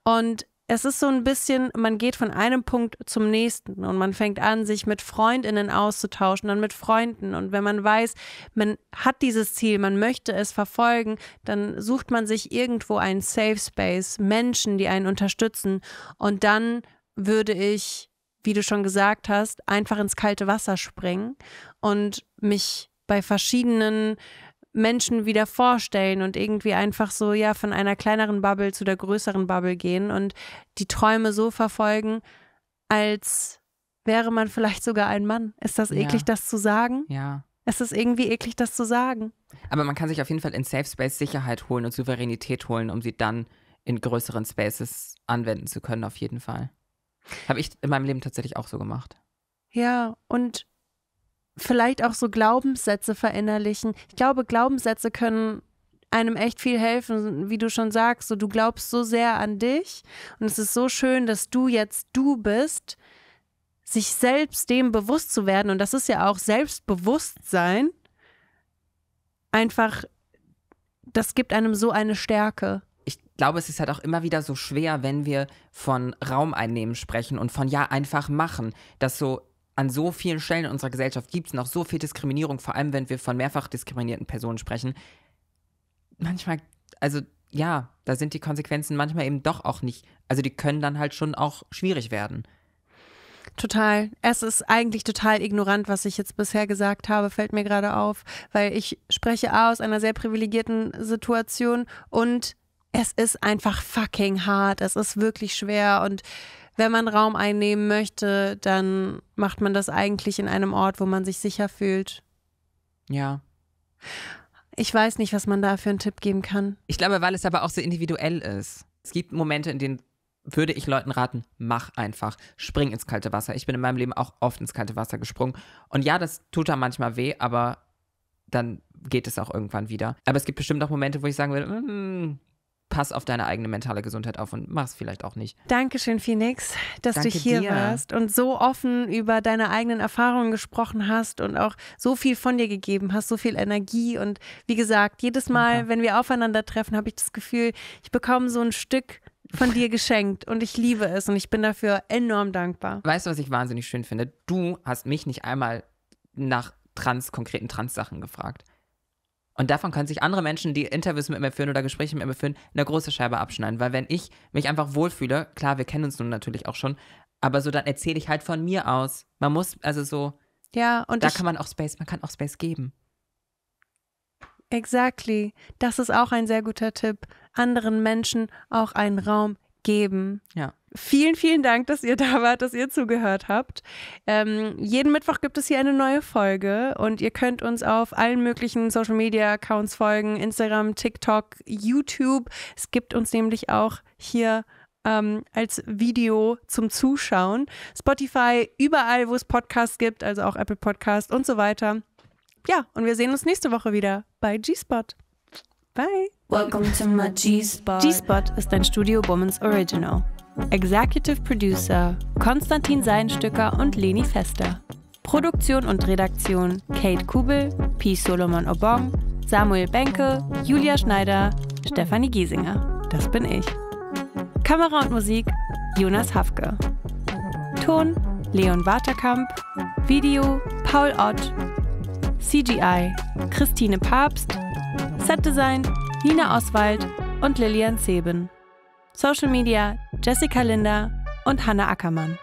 Und es ist so ein bisschen, man geht von einem Punkt zum nächsten und man fängt an, sich mit Freundinnen auszutauschen, dann mit Freunden. Und wenn man weiß, man hat dieses Ziel, man möchte es verfolgen, dann sucht man sich irgendwo einen Safe Space, Menschen, die einen unterstützen. Und dann würde ich, wie du schon gesagt hast, einfach ins kalte Wasser springen und mich bei verschiedenen Menschen wieder vorstellen und irgendwie einfach so, ja, von einer kleineren Bubble zu der größeren Bubble gehen und die Träume so verfolgen, als wäre man vielleicht sogar ein Mann. Ist das eklig, ja. das zu sagen? Ja. Es ist irgendwie eklig, das zu sagen. Aber man kann sich auf jeden Fall in Safe Space Sicherheit holen und Souveränität holen, um sie dann in größeren Spaces anwenden zu können, auf jeden Fall. Habe ich in meinem Leben tatsächlich auch so gemacht. Ja, und vielleicht auch so Glaubenssätze verinnerlichen. Ich glaube, Glaubenssätze können einem echt viel helfen, wie du schon sagst, so du glaubst so sehr an dich und es ist so schön, dass du jetzt du bist, sich selbst dem bewusst zu werden und das ist ja auch Selbstbewusstsein. Einfach das gibt einem so eine Stärke. Ich glaube, es ist halt auch immer wieder so schwer, wenn wir von Raum einnehmen sprechen und von ja einfach machen, dass so an so vielen Stellen in unserer Gesellschaft gibt es noch so viel Diskriminierung, vor allem wenn wir von mehrfach diskriminierten Personen sprechen. Manchmal, also ja, da sind die Konsequenzen manchmal eben doch auch nicht, also die können dann halt schon auch schwierig werden. Total. Es ist eigentlich total ignorant, was ich jetzt bisher gesagt habe, fällt mir gerade auf, weil ich spreche aus einer sehr privilegierten Situation und es ist einfach fucking hart. Es ist wirklich schwer und wenn man Raum einnehmen möchte, dann macht man das eigentlich in einem Ort, wo man sich sicher fühlt. Ja. Ich weiß nicht, was man da für einen Tipp geben kann. Ich glaube, weil es aber auch so individuell ist. Es gibt Momente, in denen würde ich Leuten raten, mach einfach, spring ins kalte Wasser. Ich bin in meinem Leben auch oft ins kalte Wasser gesprungen. Und ja, das tut da manchmal weh, aber dann geht es auch irgendwann wieder. Aber es gibt bestimmt auch Momente, wo ich sagen würde, mm, pass auf deine eigene mentale Gesundheit auf und mach es vielleicht auch nicht. Dankeschön, Phoenix, dass Danke du hier dir. warst und so offen über deine eigenen Erfahrungen gesprochen hast und auch so viel von dir gegeben hast, so viel Energie. Und wie gesagt, jedes Mal, Danke. wenn wir aufeinandertreffen, habe ich das Gefühl, ich bekomme so ein Stück von dir geschenkt und ich liebe es und ich bin dafür enorm dankbar. Weißt du, was ich wahnsinnig schön finde? Du hast mich nicht einmal nach trans, konkreten Trans-Sachen gefragt. Und davon können sich andere Menschen, die Interviews mit mir führen oder Gespräche mit mir führen, eine große Scheibe abschneiden. Weil wenn ich mich einfach wohlfühle, klar, wir kennen uns nun natürlich auch schon, aber so dann erzähle ich halt von mir aus. Man muss, also so, ja, und da kann man auch Space, man kann auch Space geben. Exactly. Das ist auch ein sehr guter Tipp. Anderen Menschen auch einen Raum geben. Ja. Vielen, vielen Dank, dass ihr da wart, dass ihr zugehört habt. Ähm, jeden Mittwoch gibt es hier eine neue Folge und ihr könnt uns auf allen möglichen Social Media Accounts folgen: Instagram, TikTok, YouTube. Es gibt uns nämlich auch hier ähm, als Video zum Zuschauen. Spotify, überall, wo es Podcasts gibt, also auch Apple Podcasts und so weiter. Ja, und wir sehen uns nächste Woche wieder bei G-Spot. Bye. Welcome to my G-Spot. G-Spot ist ein Studio Woman's Original. Executive Producer Konstantin Seinstücker und Leni Fester. Produktion und Redaktion Kate Kubel, P. Solomon Obong, Samuel Benke, Julia Schneider, Stefanie Giesinger. Das bin ich. Kamera und Musik Jonas Hafke. Ton Leon Waterkamp. Video Paul Ott. CGI Christine Papst. Setdesign Nina Oswald und Lilian Zeben. Social Media Jessica Linder und Hannah Ackermann.